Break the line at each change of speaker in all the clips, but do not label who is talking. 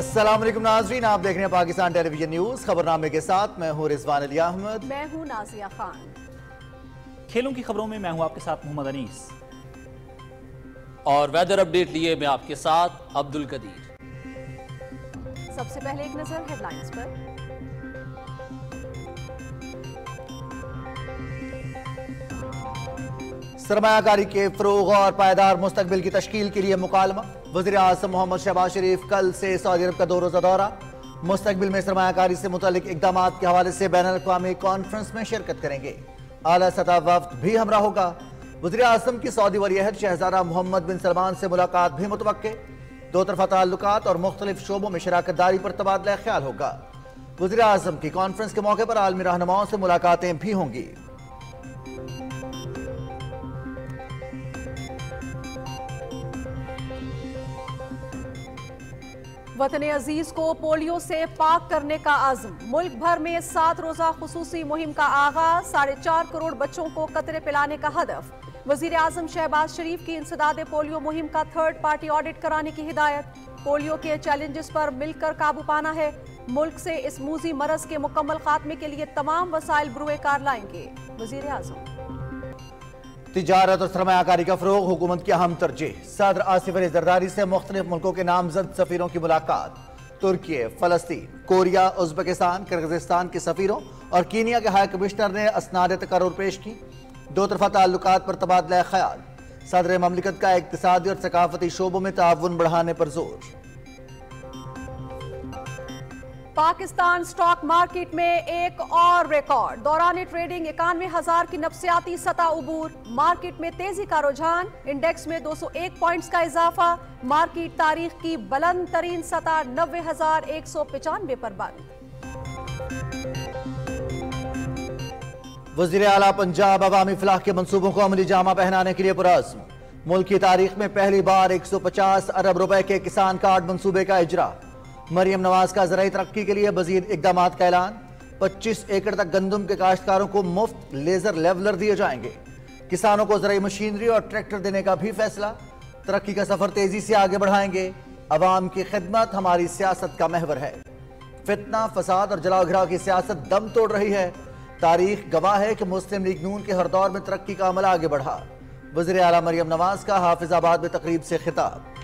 असलम नाजरीन आप देख रहे हैं पाकिस्तान टेलीविजन न्यूज खबरनामे के साथ मैं हूँ रिजवान अली अहमद
मैं हूँ नाजिया खान
खेलों की खबरों में मैं हूँ आपके साथ मोहम्मद अनीस और वेदर अपडेट लिए मैं आपके साथ अब्दुल कदीर
सबसे पहले एक नजर
हेडलाइंस पर सरमाकारी के फरोग
और पायदार मुस्तबिल की तश्ल के लिए मुकालमा वजी अजम मोहम्मद शहबाज शरीफ कल से सऊदी अरब का दो रोज़ा दौरा मुस्तबिल में सरमाकारी से मुतल इकदाम के हवाले से बैन अवी कॉन्फ्रेंस में शिरकत करेंगे अली सतह वफ्त भी हमरा होगा वजी अजम की सऊदी वलीहद शहजादा मोहम्मद बिन सलमान से मुलाकात भी मुतव दो तरफा ताल्लुक और मुख्तलिफ शोबों में शराकत दारी पर तबादला ख्याल होगा वजी अजम की कॉन्फ्रेंस के मौके पर आलमी रहनुमाओं से मुलाकातें भी होंगी
वतन अजीज को पोलियो से पाक करने का आजम मुल्क भर में सात रोजा खसूसी मुहिम का आगाज साढ़े चार करोड़ बच्चों को कतरे पिलाने का हदफ वजीर अजम शहबाज शरीफ की इंसदाद पोलियो मुहिम का थर्ड पार्टी ऑडिट कराने की हिदायत पोलियो के चैलेंजेस पर मिलकर काबू पाना है मुल्क से इस मूजी मरज के मुकम्मल खात्मे के लिए तमाम वसाइल ब्रुए कार लाएंगे वजीर अजम
तजारत और सरमाकारी का फरोग हुकूमत की अहम तरजीह सदर आसिफ अली जरदारी से मुख्तलिफ मुल्कों के नामजद सफीरों की मुलाकात तुर्की फलस्तीन कोरिया उजबकिस्तान किर्गिस्तान के सफीरों और कीनिया के हाई कमिश्नर ने असनाद तकर पेश की दो तरफा ताल्लुक पर तबादला ख्याल सदर ममलिकत का इकतदी और सकाफती शोबों में ताउन बढ़ाने पर जोर
पाकिस्तान स्टॉक मार्केट में एक और रिकॉर्ड दौरान ट्रेडिंग इक्यानवे हजार की नफसियाती सतह उबूर मार्केट में तेजी का रुझान इंडेक्स में 201 पॉइंट्स का इजाफा मार्केट तारीख की बुलंद तरीन सतह नब्बे हजार एक सौ पचानवे पर
बंद
वजीर अला पंजाब अवामी फलाह के मनसूबों को अमली जामा पहनाने के लिए पुरस्म मुल्क की तारीख में पहली बार एक सौ पचास अरब रुपए के किसान कार्ड मनसूबे का इजरा मरियम नवाज का जराई तरक्की के लिए मजीद इकदाम का ऐलान 25 एकड़ तक गंदम के काश्तकारों को मुफ्त लेजर लेवलर दिए जाएंगे किसानों को जरा मशीनरी और ट्रैक्टर देने का भी फैसला तरक्की का सफर तेजी से आगे बढ़ाएंगे अवाम की खिदमत हमारी सियासत का महवर है फितना फसाद और जलाओ की सियासत दम तोड़ रही है तारीख गवाह है कि मुस्लिम लीग नून के हर दौर में तरक्की का अमल आगे बढ़ा वजी अला मरियम नवाज का हाफिजाबाद में तकरीब से खिताब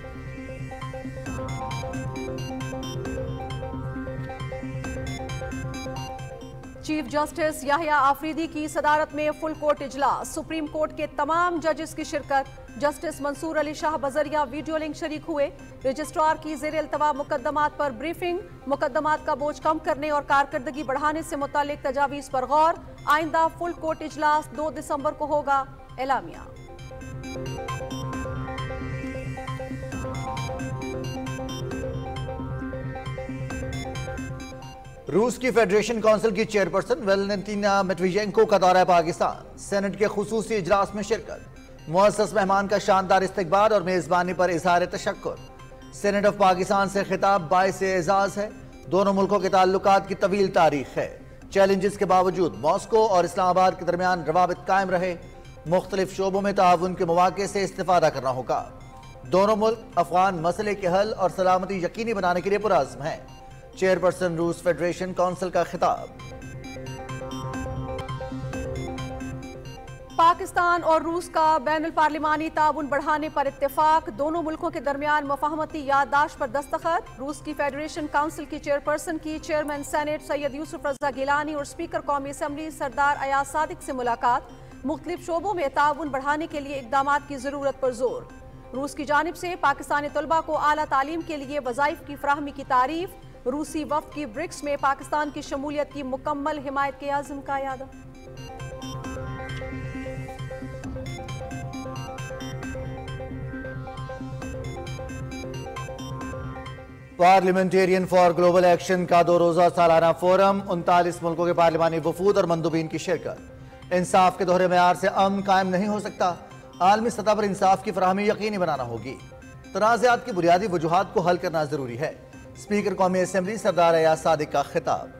चीफ जस्टिस याहिया आफरीदी की सदारत में फुल कोर्ट इजलास सुप्रीम कोर्ट के तमाम जजेस की शिरकत जस्टिस मंसूर अली शाह बजरिया वीडियो लिंक शरीक हुए रजिस्ट्रार की जेर अल्तवा मुकदमात पर ब्रीफिंग मुकदमात का बोझ कम करने और कारकर्दगी बढ़ाने से मुतल तजावीज़ पर गौर आइंदा फुल कोर्ट इजलास दो दिसंबर को होगा एलामिया
रूस की फेडरेशन काउंसिल की चेयरपर्सन वेलनतीना मेटवीजेंको का दौरा पाकिस्तान सेनेट के खसूस इजलास में शिरकत मुसस मेहमान का शानदार इस्तबाल और मेज़बानी पर इजहार तशक् सेनेट ऑफ पाकिस्तान से खिताब बायस एजाज है दोनों मुल्कों के ताल्लुक की तवील तारीख है चैलेंजेस के बावजूद मॉस्को और इस्लामाबाद के दरमियान रवाबित कायम रहे मुख्तलिफ शोबों में ताउन के मौाक़े से इस्तीफा करना होगा दोनों मुल्क अफगान मसले के हल और सलामती यकीनी बनाने के लिए पुरज़म हैं चेयरपर्सन रूस फेडरेशन काउंसिल का खिताब
पाकिस्तान और रूस का बैन पार्लिमानी ताबन बढ़ाने पर इतफाक दोनों मुल्कों के दरमियान मफाहमती याददाश्त पर दस्तखत रूस की फेडरेशन काउंसिल की चेयरपर्सन की चेयरमैन सैनेट सैयद यूसुफ रजा गिलानी और स्पीकर कौमी असम्बली सरदार अयाज सादिक से मुलाकात मुख्तलिफ शोबों में ताउन बढ़ाने के लिए इकदाम की ज़रूरत पर जोर रूस की जानब से पाकिस्तानी तलबा को अली तालीम के लिए वज़ाइफ की फ्राहमी की तारीफ़ रूसी वफ की ब्रिक्स में पाकिस्तान की शमूलियत की मुकम्मल हिमायत के आजम का यादव
पार्लियामेंटेरियन फॉर ग्लोबल एक्शन का दो रोज़ा सालाना फोरम उनतालीस मुल्कों के पार्लिमानी वफूद और मंदुबीन की शिरकत इंसाफ के दोहरे मैार से अम कायम नहीं हो सकता आलमी सतह पर इंसाफ की फरहमी यकीनी बनाना होगी तनाज़ात की बुनियादी वजूहत को हल करना ज़रूरी है स्पीकर कौमी असम्बली सरदार अयाज सादिक का खिताब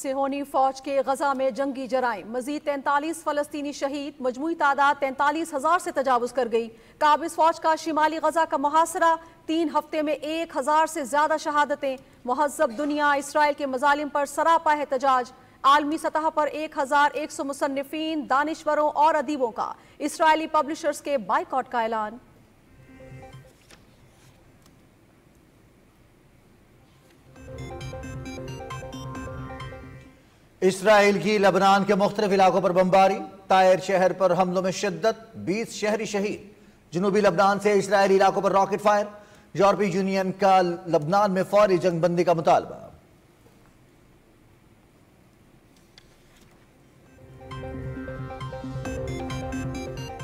सिहोनी फौज के गजा में जंगी जराय मजीद तैंतालीस फलस्तीनी शहीद मजमू तादाद तैंतालीस हज़ार से तजावज़ कर गई काबिज फौज का शिमाली गजा का मुहासरा तीन हफ्ते में एक हज़ार से ज़्यादा शहादतें महजब दुनिया इसराइल के मजालिम पर सरापा है तजाज आलमी सतह पर 1,100 मुसनफिन दानश्वरों और अदीबों का इसराइली पब्लिशर्स के बाइकआउट का ऐलान
इसराइल की लबनान के मुख्तलिफ इलाकों पर बमबारी तायर शहर पर हमलों में शिद्दत बीस शहरी शहीद जनूबी लबनान से इसराइली इलाकों पर रॉकेट फायर यूरोपीय यूनियन का लबनान में फौरी जंगबंदी का मुतालबा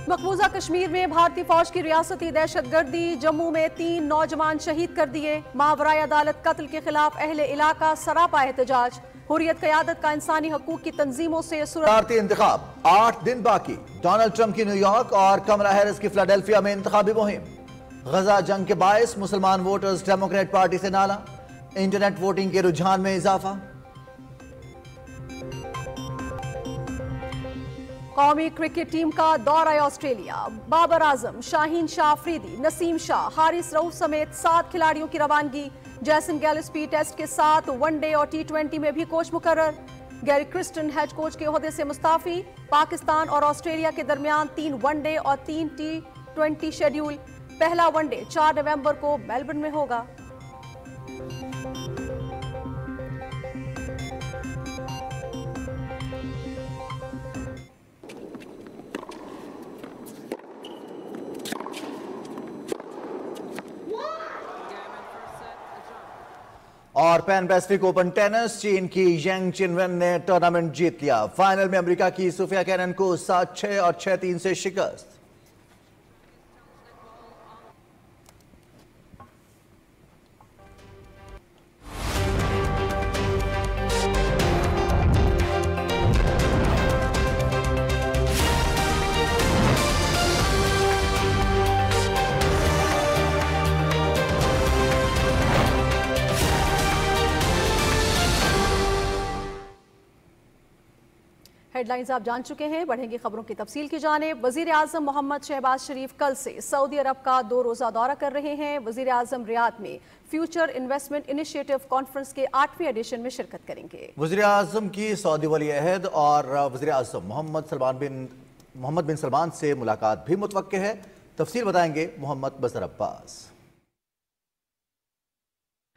मकबूजा कश्मीर में भारतीय फौज की रियासती दहशतगर्दी जम्मू में तीन नौजवान शहीद कर दिए मावराई अदालत कत्ल के खिलाफ अहले इलाका सरापा एहतजाज हुरियत क्यादत
का इंसानी हकूक की तंजीमों से भारतीय इंतखाब आठ दिन बाकी डोनाल्ड ट्रंप की न्यूयॉर्क और कमला हैरिस की फिलाडेल्फिया में इंतबी मुहिम गजा जंग के बायस मुसलमान वोटर्स डेमोक्रेट पार्टी से नाला इंटरनेट वोटिंग के रुझान में इजाफा
कौमी क्रिकेट टीम का दौरा ऑस्ट्रेलिया बाबर आजम शाहीन शाह अफरीदी नसीम शाह हारिस रऊ समेत सात खिलाड़ियों की रवानगी जैसन गैलस्पी टेस्ट के साथ वनडे और टी ट्वेंटी में भी कोच मुकर गैरी क्रिस्टन हेड कोच के अहदे से मुस्ताफी पाकिस्तान और ऑस्ट्रेलिया के दरमियान तीन वनडे और तीन टी ट्वेंटी शेड्यूल पहला वनडे चार नवंबर को मेलबर्न में
होगा
और पैन पैसिफिक ओपन टेनिस चीन की यंग चिनवेन ने टूर्नामेंट जीत लिया फाइनल में अमेरिका की सुफिया कैनन को सात छह और छह तीन से शिकस्त
हेडलाइंस आप जान चुके हैं बढ़ेंगे खबरों की तफसील की जाने वजीर आजम मोहम्मद शहबाज शरीफ कल से सऊदी अरब का दो रोज़ा दौरा कर रहे हैं वजीर आजम रियाद में फ्यूचर इन्वेस्टमेंट इनिशिएटिव कॉन्फ्रेंस के आठवीं एडिशन में शिरकत करेंगे
वजी आजम की सऊदी वली अहद और वजी अजम मोहम्मद सलमान बिन मोहम्मद बिन सलमान से मुलाकात भी मुतव है तफसील बताएंगे मोहम्मद बसर अब्बास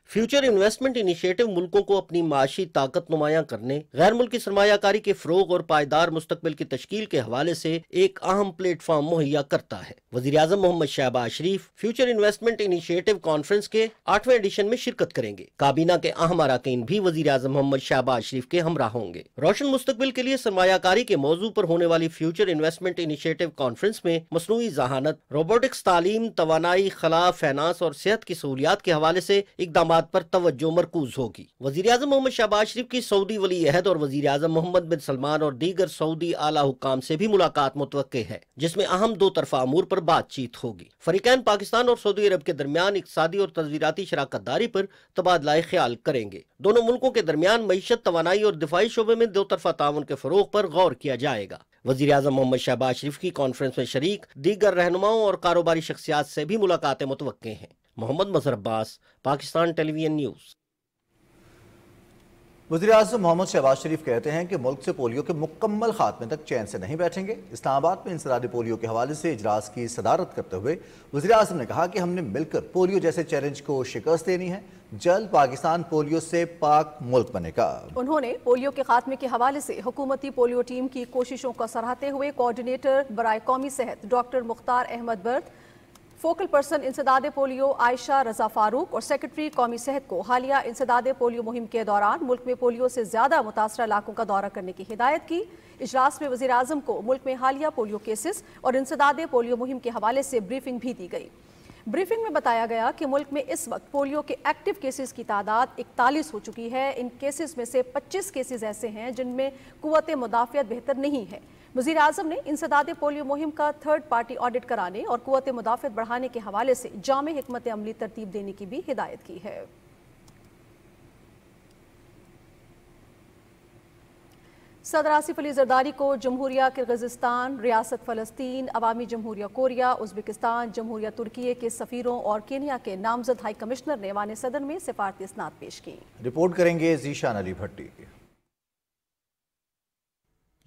फ्यूचर इन्वेस्टमेंट इनिशिएटिव मुल्कों को अपनी माशी ताकत नुमाया करने गैर मुल्की सरमाकारी के फरोग और पायदार मुस्तबिल की तश्ल के हवाले से एक अहम प्लेटफॉर्म मुहैया करता है वजी अजम Mohammad Shahbaz Sharif future investment initiative conference के आठवें एडिशन में शिरकत करेंगे काबीना के अहम अरकान भी वजी अजम मोहम्मद शहबाज शरीफ के हमरा होंगे रोशन मुस्तबिल के लिए सरमाकारी के मौजू पर होने वाली फ्यूचर इन्वेस्टमेंट इनिशियेटिव कॉन्फ्रेंस में मसनू जहानत रोबोटिक्स तालीम तोानाई खला फैनास और सेहत की सहूलियात के हवाले से इकदाम बात पर तवज्जो मरकूज होगी वजी अजम मोहम्मद शहबाज शरीफ की सऊदी वली अहद और वजी अजम मोहम्मद बिन सलमान और दीगर सऊदी आला हुकाम से भी मुलाकात मुतव है जिसमे अहम दो तरफा अमूर पर बातचीत होगी फरीकैन पाकिस्तान और सऊदी अरब के दरमियान इकसादी और तस्वीरती शराकत दारी पर तबादला ख्याल करेंगे दोनों मुल्कों के दरमियान मीशत तोानाई और दिफाई शोबे में दो तरफा ताउन के फरोग पर गौर किया जाएगा वजी अजम मोहम्मद शहबाज शरीफ की कॉन्फ्रेंस में शरीक दीगर रहनुमाओं और कारोबारी शख्सियात से भी मुलाकातें मुतव हैं मोहम्मद मजहर अब्बास
पाकिस्तान टेलीविजन न्यूज़ वजी अजम मोहम्मद शहबाज शरीफ कहते हैं कि मुल्क से पोलियो के मुकम्मल खात्मे तक चैन से नहीं बैठेंगे इस्लामाबाद में इंसरादी पोलियो के हवाले से इजलास की सदारत करते हुए वजी अजम ने कहा कि हमने मिलकर पोलियो जैसे चैलेंज को शिकस्त देनी है जल्द पाकिस्तान पोलियो से पाक मुल्क बनेगा
उन्होंने पोलियो के खात्मे के हवाले से हुकूमती पोलियो टीम की कोशिशों का सराहते हुए कोऑर्डिनेटर बरए कौमी सेहत डॉक्टर मुख्तार अहमद बर्थ फोकल पर्सन इंसदाद पोलियो आयशा रजा फारूक और सेक्रेटरी कौमी सेहत को हालिया इंसदाद पोलियो मुहिम के दौरान मुल्क में पोलियो से ज़्यादा मुतासर इलाकों का दौरा करने की हिदायत की इजलास में वजी अजम को मुल्क में हालिया पोलियो केसेस और इंसदाद पोलियो मुहिम के हवाले से ब्रीफिंग भी दी गई ब्रीफिंग में बताया गया कि मुल्क में इस वक्त पोलियो के एक्टिव केसेस की तादाद इकतालीस हो चुकी है इन केसेस में से पच्चीस केसेस ऐसे हैं जिनमें कुत मुदाफियत बेहतर नहीं है वजीर अजम ने इंसदाद पोलियो मुहिम का थर्ड पार्टी ऑडिट कराने और कुत मुदाफ़त बढ़ाने के हवाले से जाम हमत अमली तरतीब देने की भी हिदायत की है सदर आसिफ अली जरदारी को जमहूरिया किर्गजस्तान रियासत फ़लस्तीन अवामी जमहूरिया कोरिया उज्बेकिस्तान जमहूरिया तुर्की के सफ़ीरों और केनिया के नामजद हाई कमिश्नर ने वान सदन में सिफारती स्नात पेश की
रिपोर्ट करेंगे जीशान अली भट्टी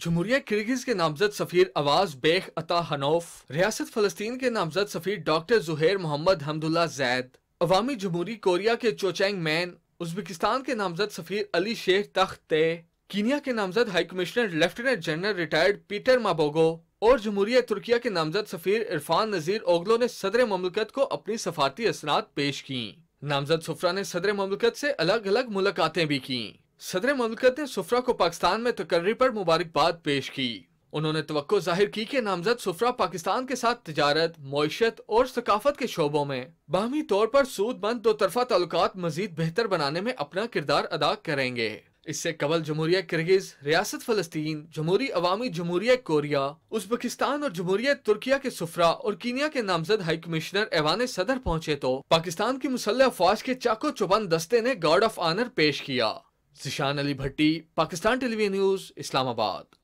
जमहूरिया किर्गिज के नामजद सफ़ीर आवाज बेख अता हनोफ रियासत फलस्तीन के नामजद सफ़ीर doctor Zuhair Mohammed Hamdallah Zaid अवामी जमहूरी कोरिया के चोचैंग मैन उजबेकिस्तान के नामजद सफ़ीर अली शेख तख्त ते कीनिया के नामजद high commissioner lieutenant general retired Peter Mabogo और जमहूरिया तुर्किया के नामजद सफ़ीर इरफान नज़ीर ओगलो ने सदर ममलकत को अपनी सफारती असनात पेश की नामजद सुफरा ने सदर ममलकत से अलग अलग मुलाकातें भी कीं सदर ममलकत ने सुफरा को पाकिस्तान में तकर्री पर मुबारकबाद पेश की उन्होंने तो जाहिर की कि नामजद सुफरा पाकिस्तान के साथ तजारत मीशत और सकाफत के शोबों में बाहमी तौर पर सूदमंद दो तरफा ताल्लुक मजीद बेहतर बनाने में अपना किरदार अदा करेंगे इससे कबल जमहूरिया किर्गिज रियासत फलस्तीन जमहूरी अवामी जमहूरिया कोरिया उजबकिस्तान और जमहूरिया तुर्किया के सुफरा और कीनिया के नामजद हाई कमिश्नर एवान सदर पहुँचे तो पाकिस्तान की मुसल्ह अफवाज के चाको चौबंद दस्ते ने गार्ड ऑफ आनर पेश किया जिशान अली भट्टी पाकिस्तान टेलीविजन न्यूज इस्लामाबाद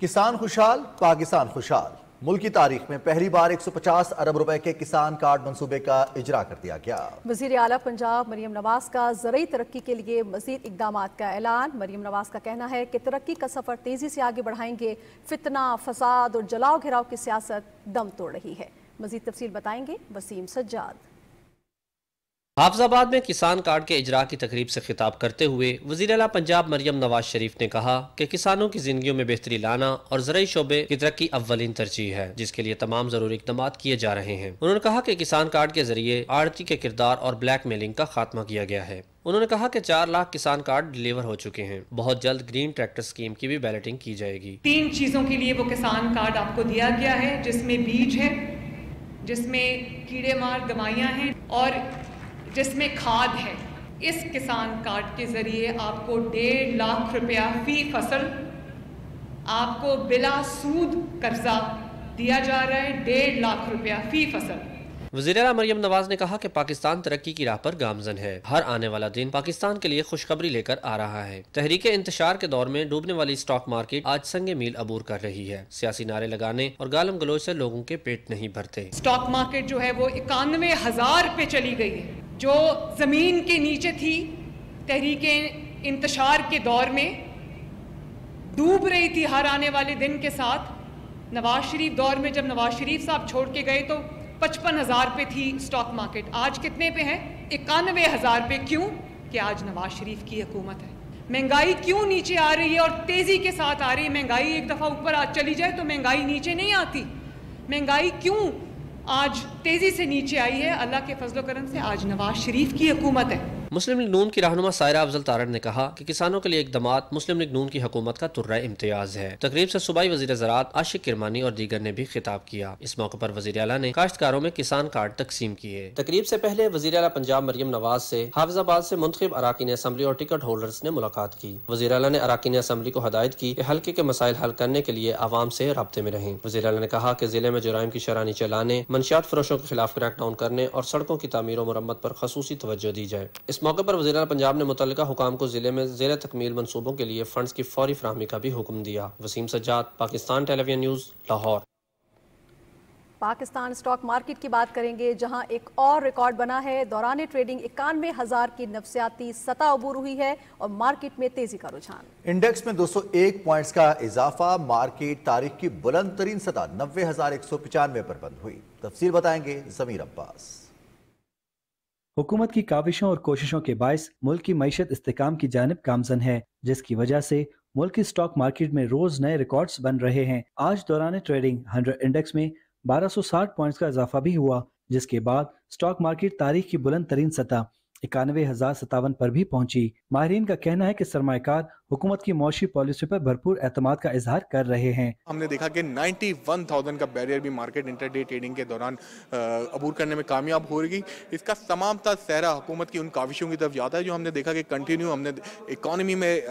किसान खुशहाल पाकिस्तान खुशहाल मुल्की तारीख में पहली बार 150 अरब रुपए के किसान कार्ड मंसूबे का इजरा कर दिया गया
वजीर अला पंजाब मरीम नवाज का जरिए तरक्की के लिए मजीद इकदाम का ऐलान मरीम नवाज का कहना है कि तरक्की का सफर तेजी से आगे बढ़ाएंगे फितना फसाद और जलाओ घिराव की सियासत दम तोड़ रही है मजीद तफसी बताएंगे वसीम सज्जाद
हाफजाबाद में किसान कार्ड के इजरा की तकरीब से खिताब करते हुए वजी अला पंजाब मरियम नवाज शरीफ ने कहा कि किसानों की जिंदगी में बेहतरी लाना और जरिए शोबे की तरक्की अव्वलिन तरजीह है जिसके लिए तमाम जरूरी इकदाम किए जा रहे हैं उन्होंने कहा कि किसान कार्ड के जरिए आड़ती के किरदार और ब्लैक मेलिंग का खात्मा किया गया है उन्होंने कहा कि चार लाख किसान कार्ड डिलीवर हो चुके हैं बहुत जल्द ग्रीन ट्रैक्टर स्कीम की भी बैलेटिंग की जाएगी
तीन चीजों के लिए वो किसान कार्ड आपको दिया गया है जिसमें बीज है जिसमें कीड़े मार दवाइयाँ हैं और जिसमें खाद है इस किसान कार्ड के ज़रिए आपको डेढ़ लाख रुपया फ़ी फसल आपको बिला सूद कर्ज़ा दिया जा रहा है डेढ़ लाख रुपया फ़ी फसल
अला मरियम नवाज ने कहा कि पाकिस्तान तरक्की की राह पर गामजन है हर आने वाला दिन पाकिस्तान के लिए खुशखबरी लेकर आ रहा है तहरीके इंतजार के दौर में डूबने वाली स्टॉक मार्केट आज संगे मील अबूर कर रही है सियासी नारे लगाने और गालम गलोच ऐसी लोगों के पेट नहीं भरते
स्टॉक मार्केट जो है वो इक्यानवे हजार पे चली गई है जो जमीन के नीचे थी तहरीके इंतजार के दौर में डूब रही थी हर आने वाले दिन के साथ नवाज शरीफ दौर में जब नवाज शरीफ साहब छोड़ के गए तो पचपन हज़ार पे थी स्टॉक मार्केट आज कितने पे है इक्यानवे हज़ार पे क्यों कि आज नवाज शरीफ की हुकूमत है महंगाई क्यों नीचे आ रही है और तेज़ी के साथ आ रही है महंगाई एक दफ़ा ऊपर आज चली जाए तो महंगाई नीचे नहीं आती महंगाई क्यों आज तेज़ी से नीचे आई है अल्लाह के फजलो करम से आज नवाज शरीफ की हुकूमत है
मुस्लिम लीग नून की रहनुमा सायरा अफजल तारण ने कहा कि किसानों के लिए इकदाम मुस्लिम लीग नून की हुकूमत का तुर्रा इम्तियाज है तकरीब से सूबाई वजीर ज़रात आशिक किरमानी और दीगर ने भी खिताब किया इस मौके पर वजी अला ने काश्तकारों में किसान कार्ड तकसीम किए तकरीब से पहले वजी अला पंजाब मरियम नवाज से हाफजाबाद से मुंतब अरकान असम्बली और टिकट होल्डर्स ने मुलाकात की वजी अला ने अरकान असम्बली को हदायत की कि हल्के के मसाइल हल करने के लिए आवाम से रबते में रहें वजी अला ने कहा कि जिले में जुराइम की शरानी चलाने मनशियात फरोशों के खिलाफ क्रैक डाउन करने और सड़कों की तमीर और मरम्मत पर खसूसी तवज्जो दी जाए इस इस मौके पर वजीर पंजाब ने मुतल हुकाम को जिले में जेर तकमील मनसूबों के लिए फंड की फौरी फरहमी का भी हुक्म दिया Waseem Sajjad Pakistan television news Lahore
Pakistan stock market की बात करेंगे जहां एक और रिकॉर्ड बना है दौरान ट्रेडिंग इक्यानवे हज़ार की नफसियाती सतह अबूर हुई है और मार्केट में तेजी का रुझान
इंडेक्स में 201 पॉइंट्स का इजाफा मार्केट तारीख की बुलंद तरीन सतह नब्बे हजार एक सौ पचानवे पर बंद हुई तफसील बताएंगे जमीर अब्बास
हुकूमत की काविशों और कोशिशों के बायस मुल्क की मीशत इस्तेकाम की जानब गामजन है जिसकी वजह से मुल्क की स्टॉक मार्केट में रोज नए रिकॉर्ड्स बन रहे हैं आज दौरान ट्रेडिंग हंड्रेड इंडेक्स में 1260 पॉइंट्स का इजाफा भी हुआ जिसके बाद स्टॉक मार्केट तारीख की बुलंद तरीन सतह इक्यानवे हजार सतावन पर भी पहुंची माहरीन का कहना है कि सरमाकार हुकूमत की मौशी पॉलिसी पर भरपूर एतमाद का इजहार कर रहे हैं
हमने देखा कि 91,000 का बैरियर भी मार्केट इंटरडे ट्रेडिंग के दौरान अबूर करने में कामयाब हो रही इसका तमाम सहरा हुकूमत की उन काविशों की तरफ जाता है जो हमने देखा कि कंटिन्यू हमने इकानमी में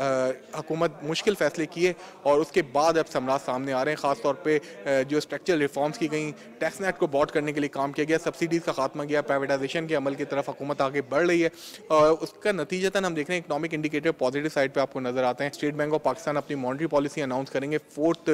हुकूमत मुश्किल फैसले किए और उसके बाद अब सम्राट सामने आ रहे हैं ख़ासतौर पर जो स्ट्रक्चरल रिफॉर्म्स की गई टैक्स नेट को बॉट करने के लिए काम किया गया सब्सिडीज़ का खात्मा किया प्राइवेटाइजेशन के अमल की तरफ हुकूमत आगे बढ़ रही है और उसका नतीजतन हम देख रहे हैं इकनॉमिक इंडिकेटर पॉजिटिव साइड पर आपको नजर आ चाहते हैं स्टेट बैंक ऑफ पाकिस्तान अपनी मॉनिटरी पॉलिसी अनाउंस करेंगे फोर्थ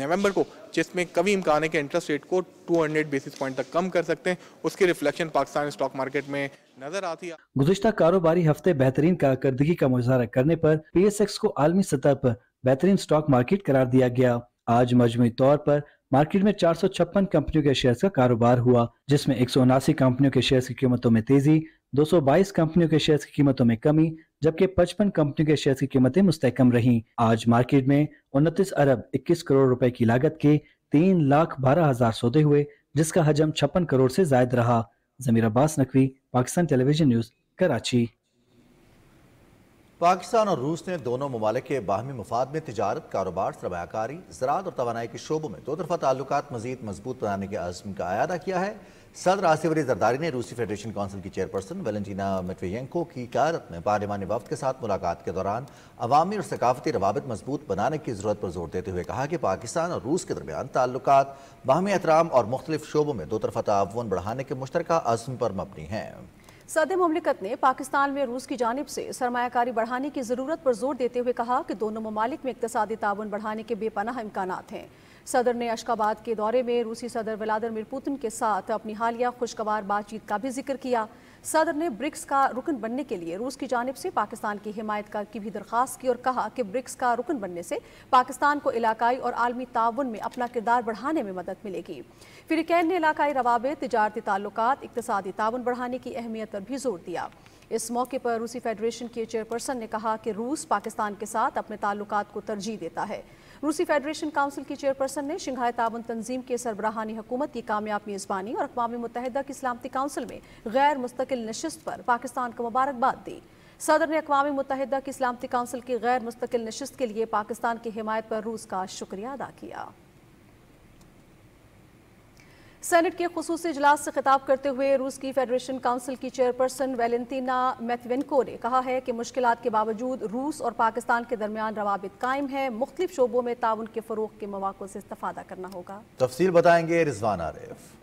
नवंबर को जिसमें कभी इम्कान है कि इंटरेस्ट रेट को 200 बेसिस पॉइंट तक कम कर सकते हैं उसके रिफ्लेक्शन पाकिस्तान स्टॉक मार्केट में नजर आती है
गुजशत कारोबारी हफ्ते बेहतरीन कारकर्दगी का मुजाहरा करने पर पी को आलमी सतह पर बेहतरीन स्टॉक मार्केट करार दिया गया आज मजमुई तौर पर मार्केट में चार कंपनियों के शेयर्स का कारोबार हुआ जिसमें एक कंपनियों के शेयर्स की कीमतों में तेजी 222 कंपनियों के शेयर्स की कीमतों में कमी जबकि 55 कंपनियों के शेयर की कीमतें मुस्तकम रहीं आज मार्केट में उनतीस अरब 21 करोड़ रुपए की लागत के तीन लाख बारह हजार सौदे हुए जिसका हजम छप्पन करोड़ से जायद रहा जमीर अब्बास नकवी पाकिस्तान टेलीविजन न्यूज कराची
पाकिस्तान और रूस ने दोनों ममालिक के बाहमी मफाद में तजारत कारोबार सरमाकारी ज़रात और तोानाई के शोबों में दो तरफा ताल्लुक मजीद मजबूत बनाने के आज़म का अदा किया है सदर आसिफ अली जरदारी ने रूसी फेडरेशन काउंसिल की चेयरपर्सन वेलेंटीना मेटवेंको की क्यारत में पार्लिमानी वफद के साथ मुलाकात के दौरान अवामी और सकाफती रवाबित मजबूत बनाने की ज़रूरत पर जोर देते हुए कहा कि पाकिस्तान और रूस के दरमियान ताल्लुक बाहमी एहतराम और मुख्तलिफ शोबों में दो तरफा तावन बढ़ाने के मुश्तर अजम पर मबनी है
सदर ममलिकत ने पाकिस्तान में रूस की जानब से सरमाकारी बढ़ाने की ज़रूरत पर जोर देते हुए कहा कि दोनों ममालिक में इकतदी तावन बढ़ाने के बेपनाह इम्कान हैं सदर ने अशकाबाद के दौरे में रूसी सदर व्लादिमिर पुतिन के साथ अपनी हालिया खुशगवार बातचीत का भी जिक्र किया सदर ने ब्रिक्स का रुकन बनने के लिए रूस की जानब से पाकिस्तान की हिमायत का की भी दरख्वास्त की और कहा कि ब्रिक्स का रुकन बनने से पाकिस्तान को इलाकाई और आलमी ताउन में अपना किरदार बढ़ाने में मदद मिलेगी फिरकैन ने इलाकई रवाबे तजारती ताल्लुक इकतदी ताउन बढ़ाने की अहमियत पर भी जोर दिया इस मौके पर रूसी फेडरेशन के चेयरपर्सन ने कहा कि रूस पाकिस्तान के साथ अपने ताल्लुक को तरजीह देता है रूसी फेडरेशन काउंसिल की चेयरपर्सन ने शंघाई ताबन तंजीम के सरबराहानी हुकूमत की कामयाब मेज़बानी और अकवा मुतहदा की सलामती काउंसिल में गैर मुस्तकिल नशस्त पर पाकिस्तान को मुबारकबाद दी सदर ने अकवा मुतहदा की सलामती काउंसिल की गैर मुस्तकिल नशस्त के लिए पाकिस्तान की हिमायत पर रूस का शुक्रिया अदा किया सेनेट के खसूस इजलास से खिताब करते हुए रूस की फेडरेशन काउंसिल की चेयरपर्सन वेलेंटीना मैथवेंको ने कहा है कि मुश्किल के बावजूद रूस और पाकिस्तान के दरमियान रवाबित कायम है मुख्तलिफ शोबों में ताउन के फ़रोग के मौाक़ों से इस्तफादा करना
होगा तफसील बताएंगे रिजवान आरिफ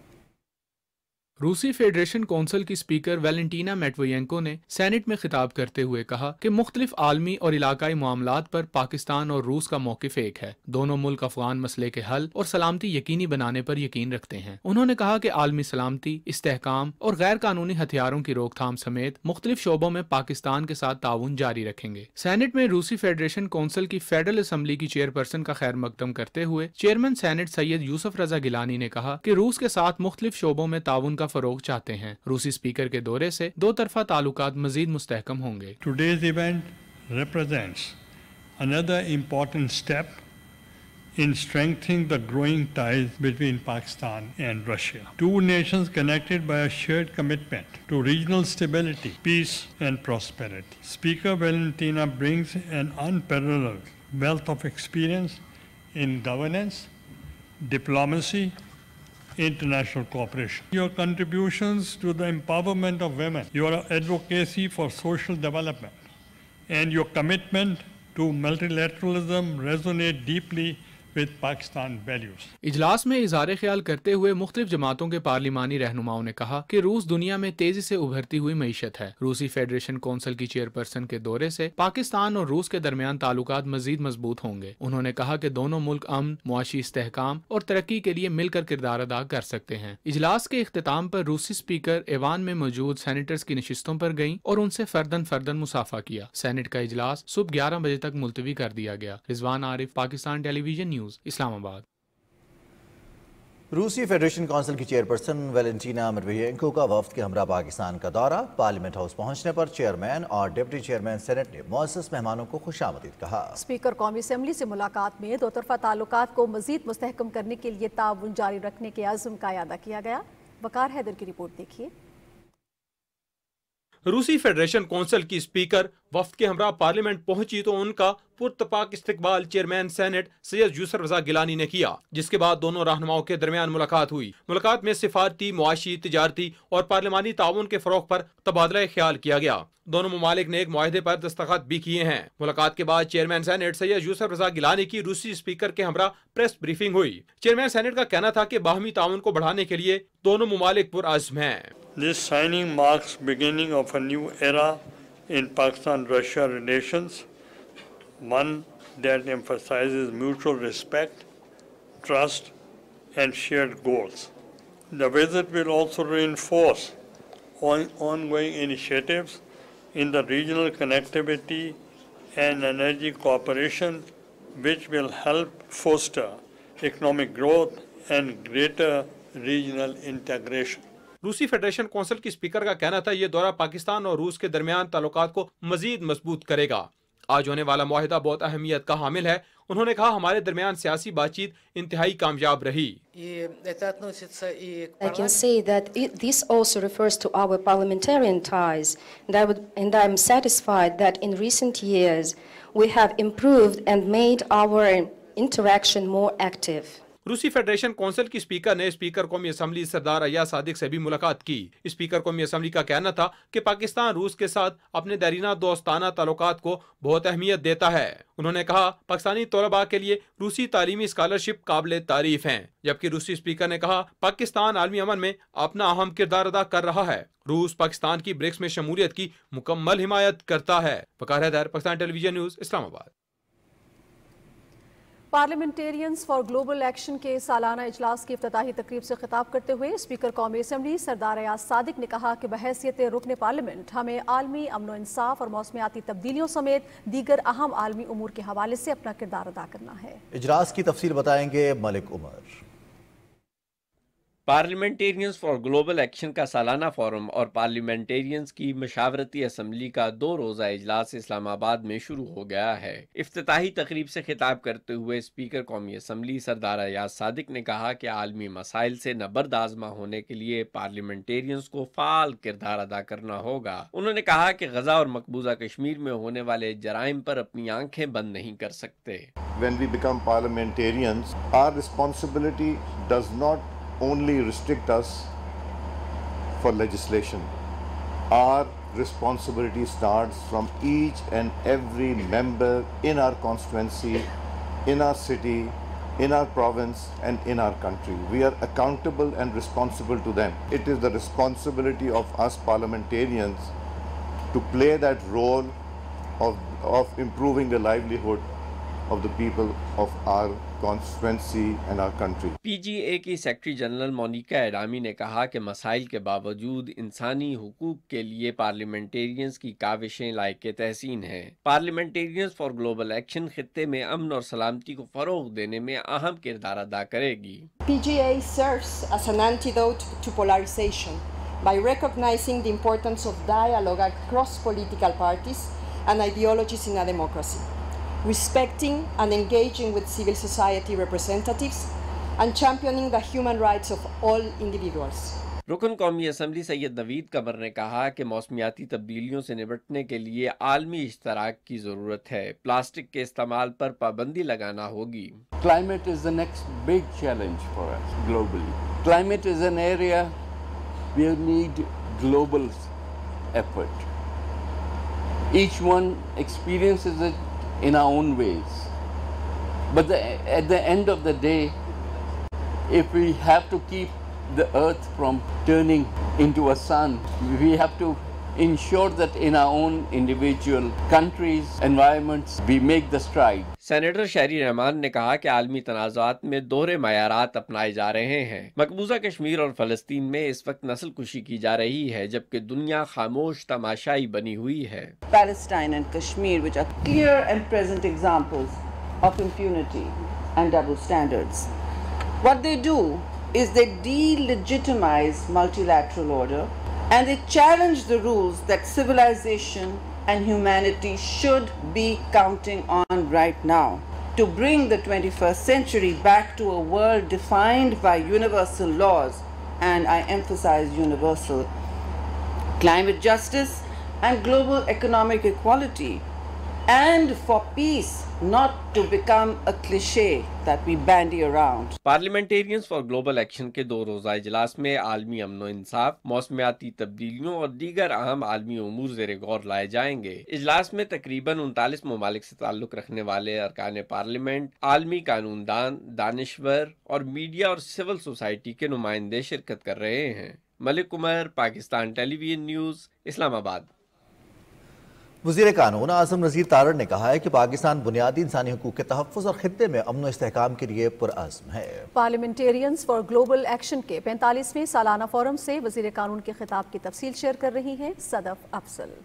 रूसी फेडरेशन कौंसिल
की स्पीकर वेलेंटीना मेटवोयेंको ने सेनेट में खिताब करते हुए कहा कि मुख्तलिफ आलमी और इलाकाई मामला पर पाकिस्तान और रूस का मौकफ एक है दोनों मुल्क अफगान मसले के हल और सलामती यकीनी बनाने पर यकीन रखते हैं उन्होंने कहा कि आलमी सलामती इस्तेकाम और गैर कानूनी हथियारों की रोकथाम समेत मुख्तलिफ शोबों में पाकिस्तान के साथ ताउन जारी रखेंगे सैनेट में रूसी फेडरेशन कौंसिल की फेडरल असम्बली की चेयरपर्सन का खैर मकदम करते हुए चेयरमैन सैनेट सैयद यूसुफ रजा गिलानी ने कहा की रूस के साथ मुख्तलिफ शोबों में ताउन का का फरोग चाहते हैं रूसी स्पीकर के दौरे से दो तरफा ताल्लुक मजीद मुस्तकम होंगे
today's event represents another important step in strengthening the growing ties between Pakistan and Russia. Two nations connected by a shared commitment to regional stability, peace, and prosperity. Speaker Valentina brings an unparalleled wealth of experience in governance, diplomacy, international cooperation. Your contributions to the empowerment of women, your advocacy for social development, and your commitment to multilateralism resonate deeply with Pakistan values
इजलास में इजहार ख्याल करते हुए मुख्तलिफ जमातों के पार्लिमानी रहनुमाओं ने कहा की रूस दुनिया में तेजी ऐसी उभरती हुई मीशत है रूसी फेडरेशन कौंसिल की चेयरपर्सन के दौरे ऐसी पाकिस्तान और रूस के दरमियान ताल्लुक मजीद मजबूत होंगे उन्होंने कहा की दोनों मुल्क अमन मुआशी इसकाम और तरक्की के लिए मिलकर किरदार अदा कर सकते हैं इजलास के अख्ताम पर रूसी स्पीकर एवान में मौजूद सैनिटर्स की नशस्तों पर गयी और उनसे फर्दन फर्दन मुसाफा किया सैनेट का इजलास सुबह ग्यारह बजे तक मुलतवी कर दिया गया Rizwan Arif Pakistan television news news Islamabad
रूसी फेडरेशन काउंसिल की चेयरपर्सन वेलेंटीना मरवियंको का वफद के हमरा पाकिस्तान का दौरा पार्लियामेंट हाउस पहुंचने पर चेयरमैन और डिप्टी चेयरमैन सेनेट ने मोसस मेहमानों को खुश आमदीद कहा
स्पीकर कौमी असम्बली से मुलाकात में दो तरफा ताल्लुक को मजीद मुस्तकम करने के लिए ताउन जारी रखने के आजम का अदा किया गया वकार हैदर की रिपोर्ट देखिए
रूसी फेडरेशन काउंसिल की स्पीकर वफद के हमरा पार्लियामेंट पहुंची तो उनका पुरतपाक इस्तकबाल चेयरमैन सैनेट सैयद यूसर रजा गिलानी ने किया जिसके बाद दोनों रहनुमाओं के दरमियान मुलाकात हुई मुलाकात में सिफारती मुआशी तजारती और पार्लिमानी ताउन के फरोग पर तबादला ख्याल किया गया दोनों ममालिक ने एक माहदे पर दस्तखत भी किए हैं मुलाकात के बाद चेयरमैन सैनेट सैयद यूसफ रजा गिलानी की रूसी स्पीकर के हमरा प्रेस ब्रीफिंग हुई चेयरमैन सैनेट का कहना था की बाहमी ताउन को बढ़ाने के लिए दोनों ममालिक है
This signing marks beginning of a new era in Pakistan-Russia relations. one that emphasizes mutual respect, trust, and shared goals. The visit will also reinforce on ongoing initiatives in the regional connectivity and energy cooperation, which will help foster economic growth and greater regional integration. रूसी federation council की speaker
का कहना था ये दौरा पाकिस्तान और रूस के दरमियान ताल्लुकात को मजीद मजबूत करेगा आज होने वाला माहिदा बहुत अहमियत का हामिल है उन्होंने कहा हमारे दरमियान सियासी बातचीत इंतहाई कामयाब
रही I can say
that it, this also refers to our parliamentarian ties, and I, would, and I am satisfied that in recent years we have improved and made our interaction more active.
रूसी federation council की speaker ने speaker कौमी assembly Sardar Ayaz Sadiq से भी मुलाकात की speaker कौमी assembly का कहना था कि पाकिस्तान रूस के साथ अपने दरीना दोस्ताना ताल्लुक को बहुत अहमियत देता है उन्होंने कहा पाकिस्तानी तलबा के लिए रूसी तालीमी स्कॉलरशिप काबिल तारीफ है जबकि रूसी स्पीकर ने कहा पाकिस्तान आलमी अमन में अपना अहम किरदार अदा कर रहा है रूस पाकिस्तान की ब्रिक्स में शमूलियत की मुकम्मल हिमायत करता है Waqar Pakistan television news Islamabad
parliamentarians for global action के सालाना इजलास की अफ्ताही तकरीब से खिताब करते हुए स्पीकर कौमी असम्बली सरदार अयाज सादिक ने कहा कि बहसीत रुकन पार्लियामेंट हमें आलमी अमन इंसाफ और मौसमियाती तब्दीलियों समेत दीगर अहम आलमी उमूर के हवाले से अपना किरदार अदा करना है
इजलास की तफसील बताएंगे Malik Umar
parliamentarians for global action का सालाना फोरम और पार्लियामेंटेरियंस की मशावरती असम्बली का दो रोज़ा इजलास इस्लामाबाद में शुरू हो गया है अफ्ती तकरीब से खिताब करते हुए स्पीकर कौमी असम्बली सरदार अयाज सादिक ने कहा कि आलमी मसाइल से नबरद आजमा होने के लिए पार्लियामेंटेरियंस को फाल किरदार अदा करना होगा उन्होंने कहा कि गजा और मकबूजा कश्मीर में होने वाले जराइम पर अपनी आंखें बंद नहीं कर सकते
When we become parliamentarians, our responsibility
does not only restrict us for legislation. Our responsibility starts from each and every member
in our constituency, in our city, in our province and in our country. We are accountable and responsible to them. It is the responsibility of us parliamentarians to play that role of, of improving the livelihood of the people of our constituency and our country.
PGA ki secretary general Monica Adami ne kaha ke masail ke bawajood insani इंसानी ke liye parliamentarians ki की laiq e tehseen hain parliamentarians for global action khitte mein amn aur सलामती ko farogh dene mein aham किरदार ada karegi
PGA serves as an antidote to polarization by recognizing the importance of dialogue across political parties and ideologies in a democracy. respecting and engaging with civil society representatives, and championing the human rights of all individuals.
रुकन कौमी assembly Syed Naveed कमर ने कहा कि मौसमियाती तब्दीलियों से निपटने के लिए आलमी इश्तराक की ज़रूरत है प्लास्टिक के इस्तेमाल पर पाबंदी लगाना होगी
climate is the next big challenge for us globally climate is an area we need global effort each one experience is in our own ways. But the, at the end of the day, if we have to keep the earth from turning into a sun, we have to ensure that in our own individual countries, environments, we make the stride.
Senator Sherry Rehman ने कहा कि आलमी तनाजात में दोहरे मैारात अपनाए जा रहे हैं मकबूजा कश्मीर और फलस्तीन में इस वक्त नस्ल कुशी की जा रही है जबकि दुनिया खामोश तमाशाई बनी हुई है
Palestine and Kashmir which are clear and present examples of impunity and double standards what they do is they delegitimize multilateral order and it challenge the rules that civilization and humanity should be counting on right now to bring the 21st century back to a world defined by universal laws, and I emphasize universal, climate justice, and global economic equality, and for peace not to become a cliche that we bandy around.
Parliamentarians for global action के दो रोजा इजलास में आलमी अमन इंसाफ मौसमियाती तब्दीलियों और दीगर अहम आलमी अमूर जेर गौर लाए जाएंगे इजलास में तकरीबन उनतालीस ममालिक से ताल्लुक रखने वाले अरकान पार्लियामेंट आलमी कानून दान दानश्वर और मीडिया और सिविल सोसाइटी के नुमाइंदे शिरकत कर रहे हैं मलिक उमर पाकिस्तान टेलीविजन न्यूज इस्लामाबाद
वजीर कानून आजम नज़ीर तारण ने कहा है कि पाकिस्तान बुनियादी इंसानी हकूक के तहफ़ और खत्े में अमन इसकाम के लिए पुरज़म है
पार्लियामेंटेरियंस फॉर ग्लोबल एक्शन के पैंतालीसवें सालाना फोरम से वजीर कानून के खिताब की तफसील शेयर कर रही है Sadaf Afzal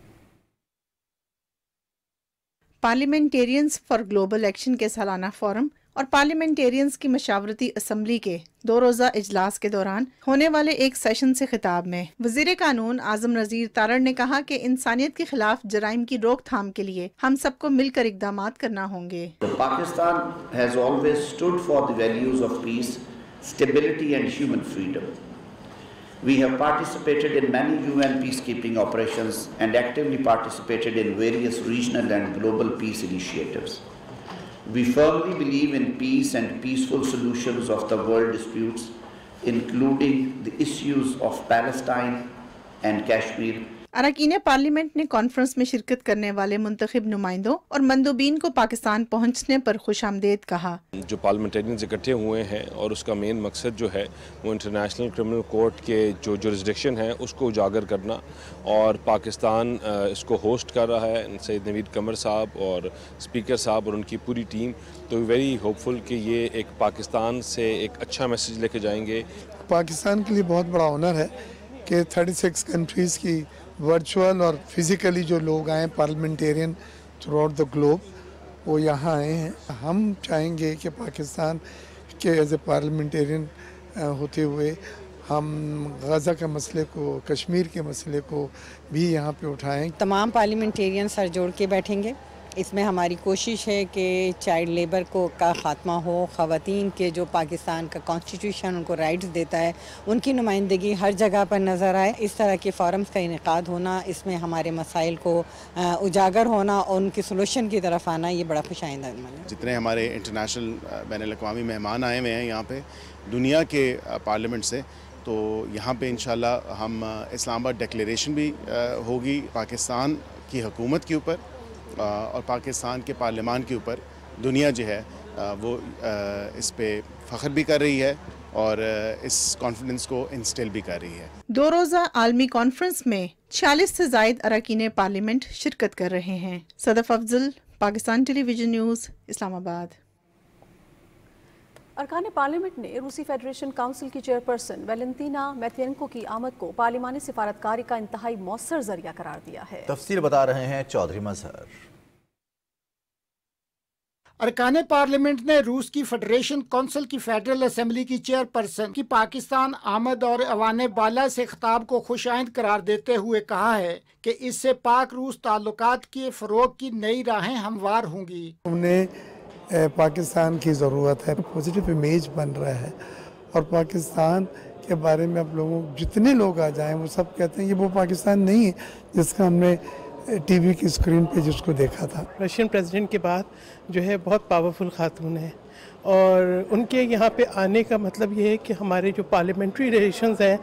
parliamentarians for global action के सालाना फोरम और पार्लियामेंटेरियंस की मशावरती असम्बली के दो रोज़ा इजलास के दौरान होने वाले एक सेशन से खिताब में वजीर कानून आजम नज़ीर तारड़ ने कहा की इंसानियत के खिलाफ जराइम की रोकथाम के लिए हम सबको मिलकर इकदाम करना होंगे
We have participated in many UN peacekeeping operations and actively participated in various regional and global peace initiatives. We firmly believe in peace and peaceful solutions of the world disputes, including the issues of Palestine and Kashmir
अरकान parliament ने conference में शिरकत करने वाले मुंतब नुमाइंदों और मंदोबीन को पाकिस्तान पहुँचने पर खुश आमदेद कहा
जो पार्लियामेंटेरियन इकट्ठे हुए हैं और उसका मेन मकसद जो है वो इंटरनेशनल क्रिमिनल कोर्ट के जो जोरिस्डिक्शन है उसको उजागर करना और पाकिस्तान इसको होस्ट कर रहा है सैद नवीद कमर साहब और स्पीकर साहब और उनकी पूरी टीम तो वेरी होपफुल कि ये एक पाकिस्तान से एक अच्छा मैसेज लेके जाएंगे
पाकिस्तान के लिए बहुत बड़ा ऑनर है कि 36 कंट्रीज़ की वर्चुअल और फिज़िकली जो लोग आए parliamentarian throughout the globe वो यहाँ आए हैं हम चाहेंगे कि पाकिस्तान के एज ए पार्लियामेंटेरियन होते हुए हम गज़ा के मसले को कश्मीर के मसले को भी यहाँ पे उठाएं
तमाम पार्लियामेंटेरियन सर जोड़ के बैठेंगे इसमें हमारी कोशिश है कि चाइल्ड लेबर को का ख़ात्मा हो ख़वान के जो पाकिस्तान का कॉन्स्टिट्यूशन उनको राइट्स देता है उनकी नुमाइंदगी हर जगह पर नज़र आए इस तरह के फॉरम्स का इनका होना इसमें हमारे मसाइल को उजागर होना और उनके सोलूशन की तरफ आना ये बड़ा खुश आइंदा है
जितने हमारे इंटरनेशनल बैन अवी मेहमान आए हुए हैं यहाँ पर दुनिया के पार्लियामेंट से तो यहाँ पर इन हम इस्लामाबाद डिक्लेरेशन भी होगी पाकिस्तान की हकूमत के ऊपर और पाकिस्तान के पार्लियामान के ऊपर दुनिया जो है वो इस पर फ़ख्र भी कर रही है और इस कॉन्फिडेंस को इंस्टेल भी कर रही है
दो रोज़ा आलमी कॉन्फ्रेंस में छियालीस से जायद अरकान पार्लियामेंट शिरकत कर रहे हैं सदफ अफजल पाकिस्तान टेलीविजन न्यूज़ इस्लामाबाद
अरकान पार्लियामेंट ने रूसी फेडरेशन काउंसिल की चेयरपर्सन वेलेंटीना मैथियनको की आमद को पार्लिमानी सिफारतकारी का इंतहाई
मौसर जरिया करार दिया है
तफसील बता रहे हैं चौधरी मजहर
अरकान पार्लियामेंट ने रूस की फेडरेशन काउंसिल की फेडरल असम्बली की चेयरपर्सन की पाकिस्तान आमद और अवान बाला से खिताब को खुश आइंद करार देते हुए कहा है कि इससे पाक रूस ताल्लुक के फ़रोग की नई राहें हमवार होंगी हमने पाकिस्तान की ज़रूरत है पॉजिटिव इमेज बन रहा है और पाकिस्तान के बारे में अब लोगों जितने लोग आ जाएं वो सब कहते हैं ये वो पाकिस्तान नहीं है जिसका हमने टीवी की स्क्रीन पे जिसको देखा था
रशियन प्रेसिडेंट के बाद जो है बहुत पावरफुल खातून है और उनके यहाँ पे आने का मतलब ये है कि हमारे जो पार्लियामेंट्री रिलेशन हैं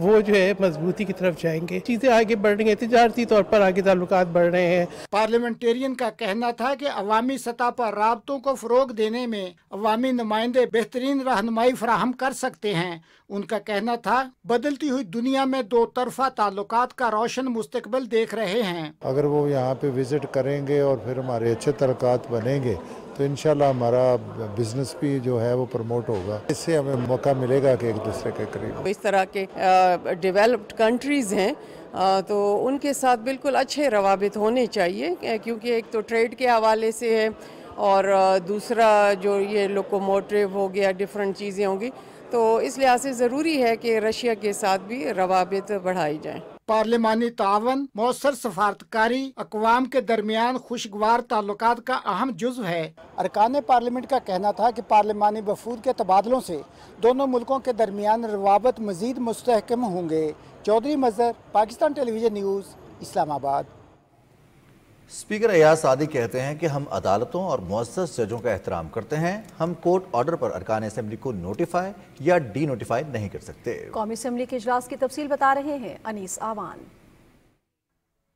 वो जो है मजबूती की तरफ जाएंगे चीज़ें आगे बढ़ रही हैं तजारती तौर पर आगे ताल्लुक बढ़ रहे हैं पार्लियामेंटेरियन का कहना था कि अवामी
सतह पर रबतों को फ़रोग देने में अवामी नुमाइंदे बेहतरीन रहनमाई फ्राहम कर सकते हैं उनका कहना था बदलती हुई दुनिया में दो तरफा ताल्लुक का रोशन मुस्तबल देख रहे हैं
अगर वो यहाँ पे विजिट करेंगे और फिर हमारे अच्छे तलक बनेंगे तो इन हमारा बिजनेस भी जो है वो प्रमोट होगा इससे हमें मौका मिलेगा कि एक दूसरे के करीब
इस तरह के डेवलप्ड कंट्रीज़ हैं तो उनके साथ बिल्कुल अच्छे रवाबित होने चाहिए क्योंकि एक तो ट्रेड के हवाले से है और दूसरा जो ये लोकोमोटिव हो गया डिफरेंट चीज़ें होंगी तो इस लिहाज से ज़रूरी है कि रशिया के साथ भी रवाबित बढ़ाई जाएँ
पार्लिमानी तावन मौसर सफारतकारी अकवाम के दरमियान खुशगवार ताल्लुक का अहम जुज्व है अरकान पार्लियामेंट का कहना था कि पार्लिमानी वफूद के तबादलों से दोनों मुल्कों के दरमियान रवाबत मजीद मुस्तकम होंगे Chaudhry Mazhar Pakistan television news Islamabad
speaker Ayaz Sadiq कहते हैं कि हम अदालतों और मुसस जजों का एहतराम करते हैं हम कोर्ट ऑर्डर पर अरकान असम्बली को नोटिफाई या
डी नोटिफाई नहीं कर सकते
कौमी असम्बली के इजलास की तफसील बता रहे हैं अनीस आवान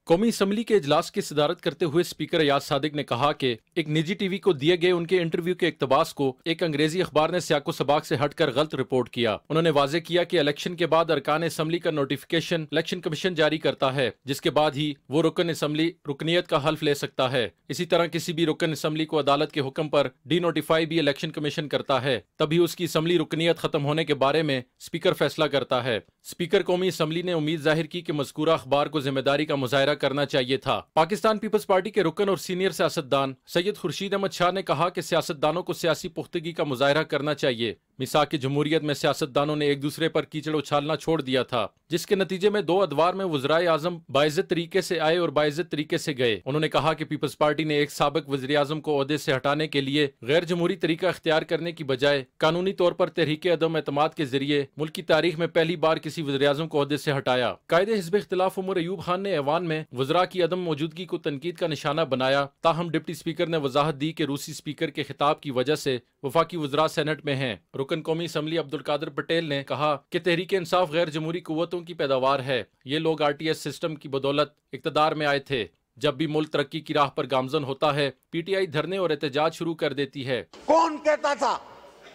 कौमी असम्बली के अजलास की सदारत करते हुए स्पीकर अयाज सादिक ने कहा कि एक निजी टीवी को दिए गए उनके इंटरव्यू के इकतबास को एक अंग्रेजी अखबार ने सियाको सबाक से हटकर गलत रिपोर्ट किया उन्होंने वाजे किया कि इलेक्शन के बाद अरकान असम्बली का नोटिफिकेशन इलेक्शन कमीशन जारी करता है जिसके बाद ही वो रुकन असम्बली रुकनीत का हल्फ ले सकता है इसी तरह किसी भी रुकन असम्बली को अदालत के हुक्म पर डी नोटिफाई भी इलेक्शन कमीशन करता है तभी उसकी असम्बली रुकनीत खत्म होने के बारे में स्पीकर फैसला करता है स्पीकर कौमी असम्बली ने उम्मीद जाहिर की कि मजकूरा अखबार को जिम्मेदारी का मुजाहरा करना चाहिए था पाकिस्तान पीपल्स पार्टी के रुकन और सीनियर सियासतदान सैयद खुर्शीद अहमद शाह ने कहा कि सियासतदानों को सियासी पुख्तगी का मुजाहरा करना चाहिए मिसा की जमहूरियत में सियासतदानों ने एक दूसरे पर कीचड़ उछालना छोड़ दिया था जिसके नतीजे में दो अदवार में वजरा आजम बाइजत तरीके से आए और बाइजत तरीके से गए उन्होंने कहा कि पीपल्स पार्टी ने एक सबक वजी अजम को अहदे से हटाने के लिए गैर जमहूरी तरीका अख्तियार करने की बजाय कानूनी तौर पर तहरीक अदम एतम के जरिए मुल्क की तारीख में पहली बार किसी वजर अजम को अहदे से हटाया कायदे हिजब इख्तलाफ उमर अयूब खान ने ऐवान में वजरा की अदम मौजूदगी को तनकीद का निशाना बनाया ताहम डिप्टी स्पीकर ने वजाहत दी कि रूसी स्पीकर के खिताब की वजह से वफाकी वजरा सेनेट में हैं रुकन कौमी असम्बली अब्दुल कादर पटेल ने कहा कि तहरीक इंसाफ गैर जमहूरी कुतों की पैदावार है ये लोग आर टी एस सिस्टम की बदौलत इकतदार में आए थे जब भी मुल्क तरक्की की राह पर गामजन होता है पी टी आई धरने और एहतजाज शुरू कर देती है
कौन कहता था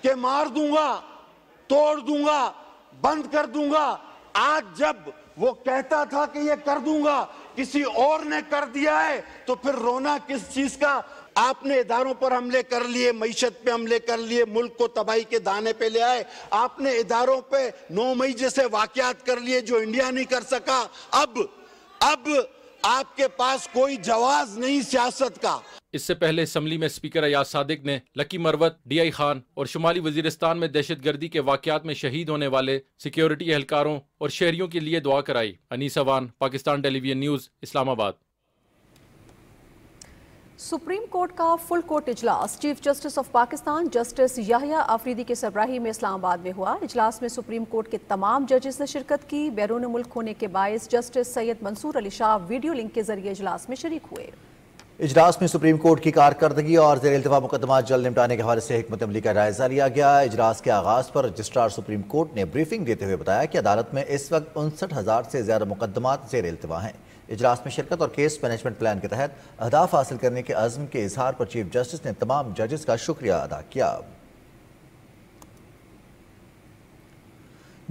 कि मार दूंगा तोड़ दूंगा बंद कर दूंगा आज जब वो कहता था कि ये कर दूंगा किसी और ने कर दिया है तो फिर रोना किस चीज का आपने
इधारों पर हमले कर लिए मीशत पे हमले कर लिए मुल्क को तबाही के दाने पे ले आए आपने
इधारों पे 9 मई जैसे वाकयात कर लिए जो इंडिया नहीं कर सका अब अब आपके पास कोई जवाब नहीं सियासत
का इससे पहले असम्बली में स्पीकर अयाज सादिक ने लकी मरवत डीआई खान और शुमाली वजीरस्तान में दहशत गर्दी के वाकत में शहीद होने वाले सिक्योरिटी एहलकारों और शहरियों के लिए दुआ कराई Anees Awan Pakistan television news Islamabad
supreme court का फुल कोर्ट इजलास chief justice of Pakistan justice Yahya Afridi के सरबराही में इस्लामाबाद में हुआ इजलास में सुप्रीम कोर्ट के तमाम जजेस ने शिरकत की बैरून मुल्क होने के बायस justice Syed Mansoor Ali Shah video link के जरिए इजलास में शरीक हुए
इजलास में सुप्रीम कोर्ट की कारकर्दगी और जेर अल्तवा मुकदमा जल्द निपटाने के हवाले से हमत अमली का जायजा लिया गया इजलास के आगाज़ पर रजिस्ट्रार सुप्रीम कोर्ट ने ब्रीफिंग देते हुए बताया कि अदालत में इस वक्त उनसठ हज़ार से ज़्यादा मुकदमा जेर अल्तवा हैं इजलास में शिरकत और केस मैनेजमेंट प्लान के तहत अहदाफ हासिल करने के अज़म के इजहार पर चीफ जस्टिस ने तमाम जजेस का शुक्रिया अदा किया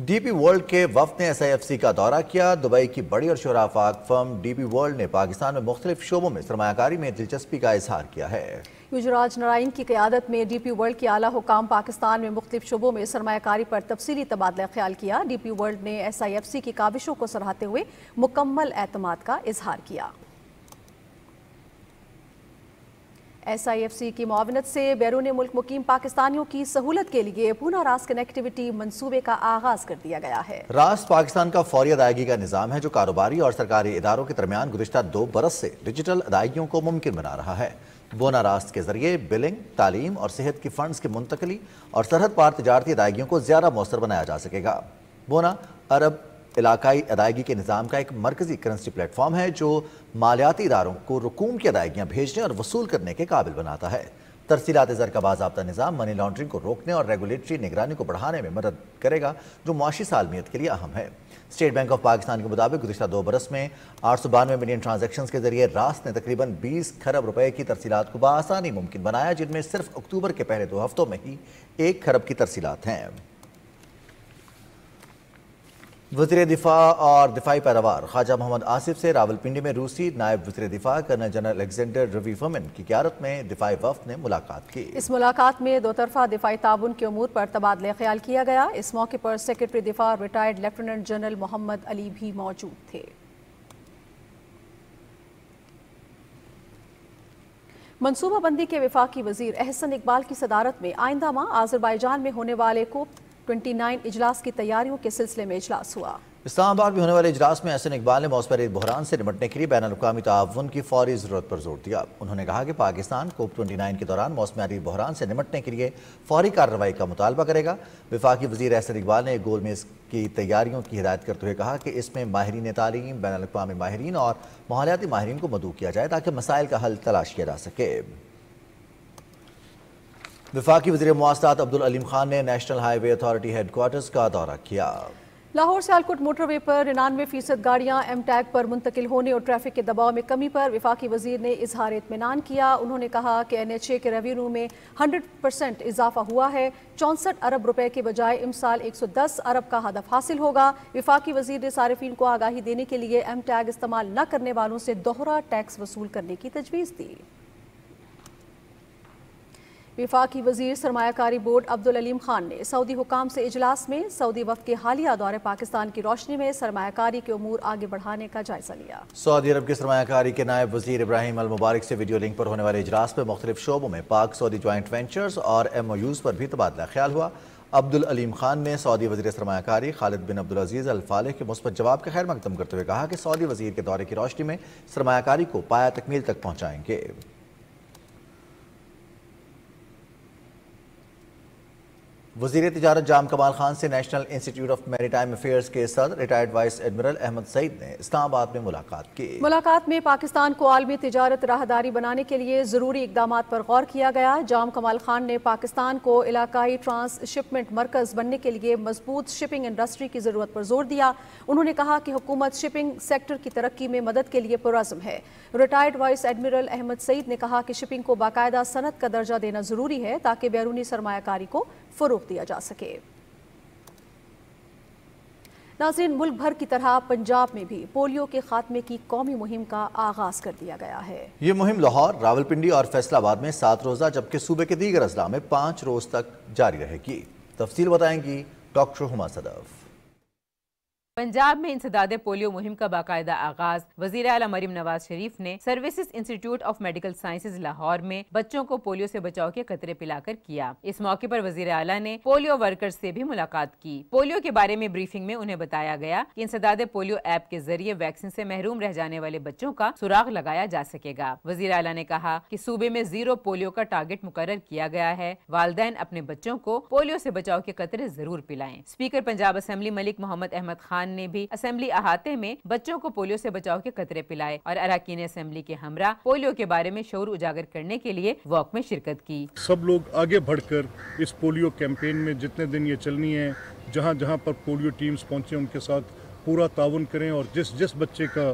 डीपी वर्ल्ड के वफ ने एसआईएफसी का दौरा किया दुबई की बड़ी और शराफाक फर्म डीपी वर्ल्ड ने पाकिस्तान में मुख्तलिफ शोबों में सरमाकारी में दिलचस्पी का इजहार किया है
युजराज नारायण की क्यादत में डी पी वर्ल्ड के आला हुकाम पाकिस्तान में मुख्तु शुबों में सरमाकारी पर तफसली तबादला ख्याल किया डी पी वर्ल्ड ने एस आई एफ सी की काबिशों को सराहते हुए मुकम्मल अहतमाद का इजहार किया एस आई एफ सी की मावनत से बैरून मुल्क मुकीम पाकिस्तानियों की सहूलत के लिए पूना रास कनेक्टिविटी मनसूबे का आगाज कर दिया गया है
रास पाकिस्तान का फौरी अदायगी का निज़ाम है जो कारोबारी और सरकारी इदारों के दरमियान गुजशत दो बरस से डिजिटल अदायगियों को मुमकिन बना रहा है बोना रास्त के जरिए बिलिंग तालीम और सेहत की फंड की मुंतकली और सरहद पार तजारती अदायगियों को ज्यादा मौसर बनाया जा सकेगा बोना अरब इलाकई अदायगी के निज़ाम का एक मरकजी करेंसी प्लेटफॉर्म है जो मालियाती इदारों को रकूम की अदायगियाँ भेजने और वसूल करने के काबिल बनाता है तरसीलात ज़र का बाबा निज़ाम मनी लॉन्ड्रिंग को रोकने और रेगुलेटरी निगरानी को बढ़ाने में मदद करेगा जो मुशी सालमियत के लिए अहम है स्टेट बैंक ऑफ पाकिस्तान के मुताबिक गुजशत दो बरस में आठ सौ बानवे मिलियन ट्रांजेक्शन के जरिए रास ने तकरीबन बीस खरब रुपए की तरसीलात को बसानी मुमकिन बनाया जिनमें सिर्फ अक्टूबर के पहले दो हफ्तों में ही एक खरब की तरसीलात हैं वजीर दिफा और दिफाई पैदावार ख्वाजा मोहम्मद आसिफ से रावलपिंडी में रूसी नायब वजी दिफा कर्नल जनरल अलेक्जेंडर रवी फमिन की क्यारत में दिफाई वफ्त ने मुलाकात की इस
मुलाकात में दो तरफा दिफाई ताबन के अमूर पर तबादला ख्याल किया गया इस मौके पर सेक्रेटरी दिफा retired lieutenant general Mohammad Ali भी मौजूद थे मनसूबाबंदी के विफाकी वजीर अहसन इकबाल की सदारत में आइंदा माह आजरबाईजान में होने वाले कोप 29 इजलास की तैयारियों के सिलसिले में इजलास हुआ
इस्लामाबाद में होने वाले इजलास में हसन इकबाल ने मौसम बहरान से निपटने के लिए बैन अवी ताउन की फौरी ज़रूरत पर जोर दिया उन्होंने कहा कि पाकिस्तान कोप ट्वेंटी नाइन के दौरान मौसम बहरान से निपटने के लिए फौरी कार्रवाई का मुतालबा करेगा विफाकी वजीर अहसन इकबाल ने गोल मेज़ की तैयारियों की हिदायत करते हुए कहा कि इसमें माहरीन तालीम बैन अवी माहरीन और माहौलियाती माहरीन को मदू किया जाए ताकि मसाइल का हल तलाश किया जा सके विफाक वजी मवासात अब्दुल अलीम खान ने नेशनल हाईवे अथॉरिटी हेडकोार्टर्स का दौरा किया
लाहौर सियालकोट मोटरवे पर निन्यानवे फीसद गाड़ियाँ एम टैग पर मुंतकिल होने और ट्रैफिक के दबाव में कमी पर विफाकी वजीर ने इजहार इतमान किया उन्होंने कहा कि एन एच ए के रेवेन्यू में हंड्रेड परसेंट इजाफा हुआ है चौंसठ अरब रुपए के बजाय इमसाल एक सौ दस अरब का हदफ हासिल होगा विफाकी वजीर ने सार्फिन को आगाही देने के लिए एम टैग इस्तेमाल न करने वालों से दोहरा टैक्स वसूल करने की तजवीज़ दी विफाक वजीर सरमाकारी बोर्ड अब्दुल अलीम खान ने सऊदी हुकाम से इजलास में सऊदी वफ के हालिया दौरे पाकिस्तान की रोशनी में सरमाकारी के अमूर आगे बढ़ाने का जायजा लिया
सऊदी अरब की सरमाकारी के नायब वजीर इब्राहिम अल मुबारक से वीडियो लिंक पर होने वाले इजलास में मुख्तलिफ शोबों में पाक सऊदी ज्वाइंट वेंचर्स और एम ओ यूज़ पर भी तबादला ख्याल हुआ अब्दुल अलीम खान ने सऊदी वजी सरमाकारी खालिद बिन अब्दुल अजीज़ अलफाले के मुस्बत जवाब का खैर मकदम करते हुए कहा कि सऊदी वजीर के दौरे की रोशनी में सरमाकारी को पाया तकमील तक पहुँचाएंगे वजीर तजारत जाम कमाल खान से national institute of maritime affairs के सदर retired vice admiral Ahmed Saeed ने इस्लामाबाद में मुलाकात की
मुलाकात में पाकिस्तान को आलमी तजारत राहदारी बनाने के लिए ज़रूरी इकदाम पर गौर किया गया जाम कमाल खान ने पाकिस्तान को ट्रांस ट्रांसशिपमेंट मरकज़ बनने के लिए मजबूत शिपिंग इंडस्ट्री की ज़रूरत पर जोर दिया उन्होंने कहा कि हुकूमत शिपिंग सेक्टर की तरक्की में मदद के लिए पुरज़म है retired vice admiral Ahmed Saeed ने कहा कि शिपिंग को बाकायदा सनत का दर्जा देना ज़रूरी है ताकि बैरूनी सरमाकारी को फरोग दिया जा सके नाजरीन मुल्क भर की तरह पंजाब में भी पोलियो के खात्मे की कौमी मुहिम का आगाज कर दिया गया है
ये मुहिम लाहौर रावलपिंडी और फैसलाबाद में सात रोजा जबकि सूबे के दीगर अजला में पांच रोज तक जारी रहेगी तफसील बताएंगी डॉक्टर हुमा सदफ
पंजाब में इंसदाद पोलियो मुहिम का बाकायदा आगाज वजीर अला मरीम नवाज शरीफ ने services institute of medical sciences Lahore में बच्चों को पोलियो से बचाव के खतरे पिलाकर किया इस मौके पर वजीर अला ने पोलियो वर्कर्स से भी मुलाकात की पोलियो के बारे में ब्रीफिंग में उन्हें बताया गया कि इंसदाद पोलियो ऐप के जरिए वैक्सीन से महरूम रह जाने वाले बच्चों का सुराग लगाया जा सकेगा वजीर अला ने कहा की सूबे में जीरो पोलियो का टारगेट मुकर किया गया है वालदे अपने बच्चों को पोलियो ऐसी बचाव के खतरे जरूर पिलाए स्पीकर पंजाब असम्बली मलिक मोहम्मद अहमद खान खान ने भी असेंबली अहाते में बच्चों को पोलियो से बचाव के कतरे पिलाए और अराकीन असेंबली के हमरा पोलियो के बारे में शोर उजागर करने के लिए वॉक में शिरकत की
सब लोग आगे बढ़कर इस पोलियो कैंपेन में जितने दिन ये चलनी है जहाँ जहाँ पर पोलियो टीम्स पहुँचे उनके साथ पूरा ताउन करें और जिस जिस बच्चे का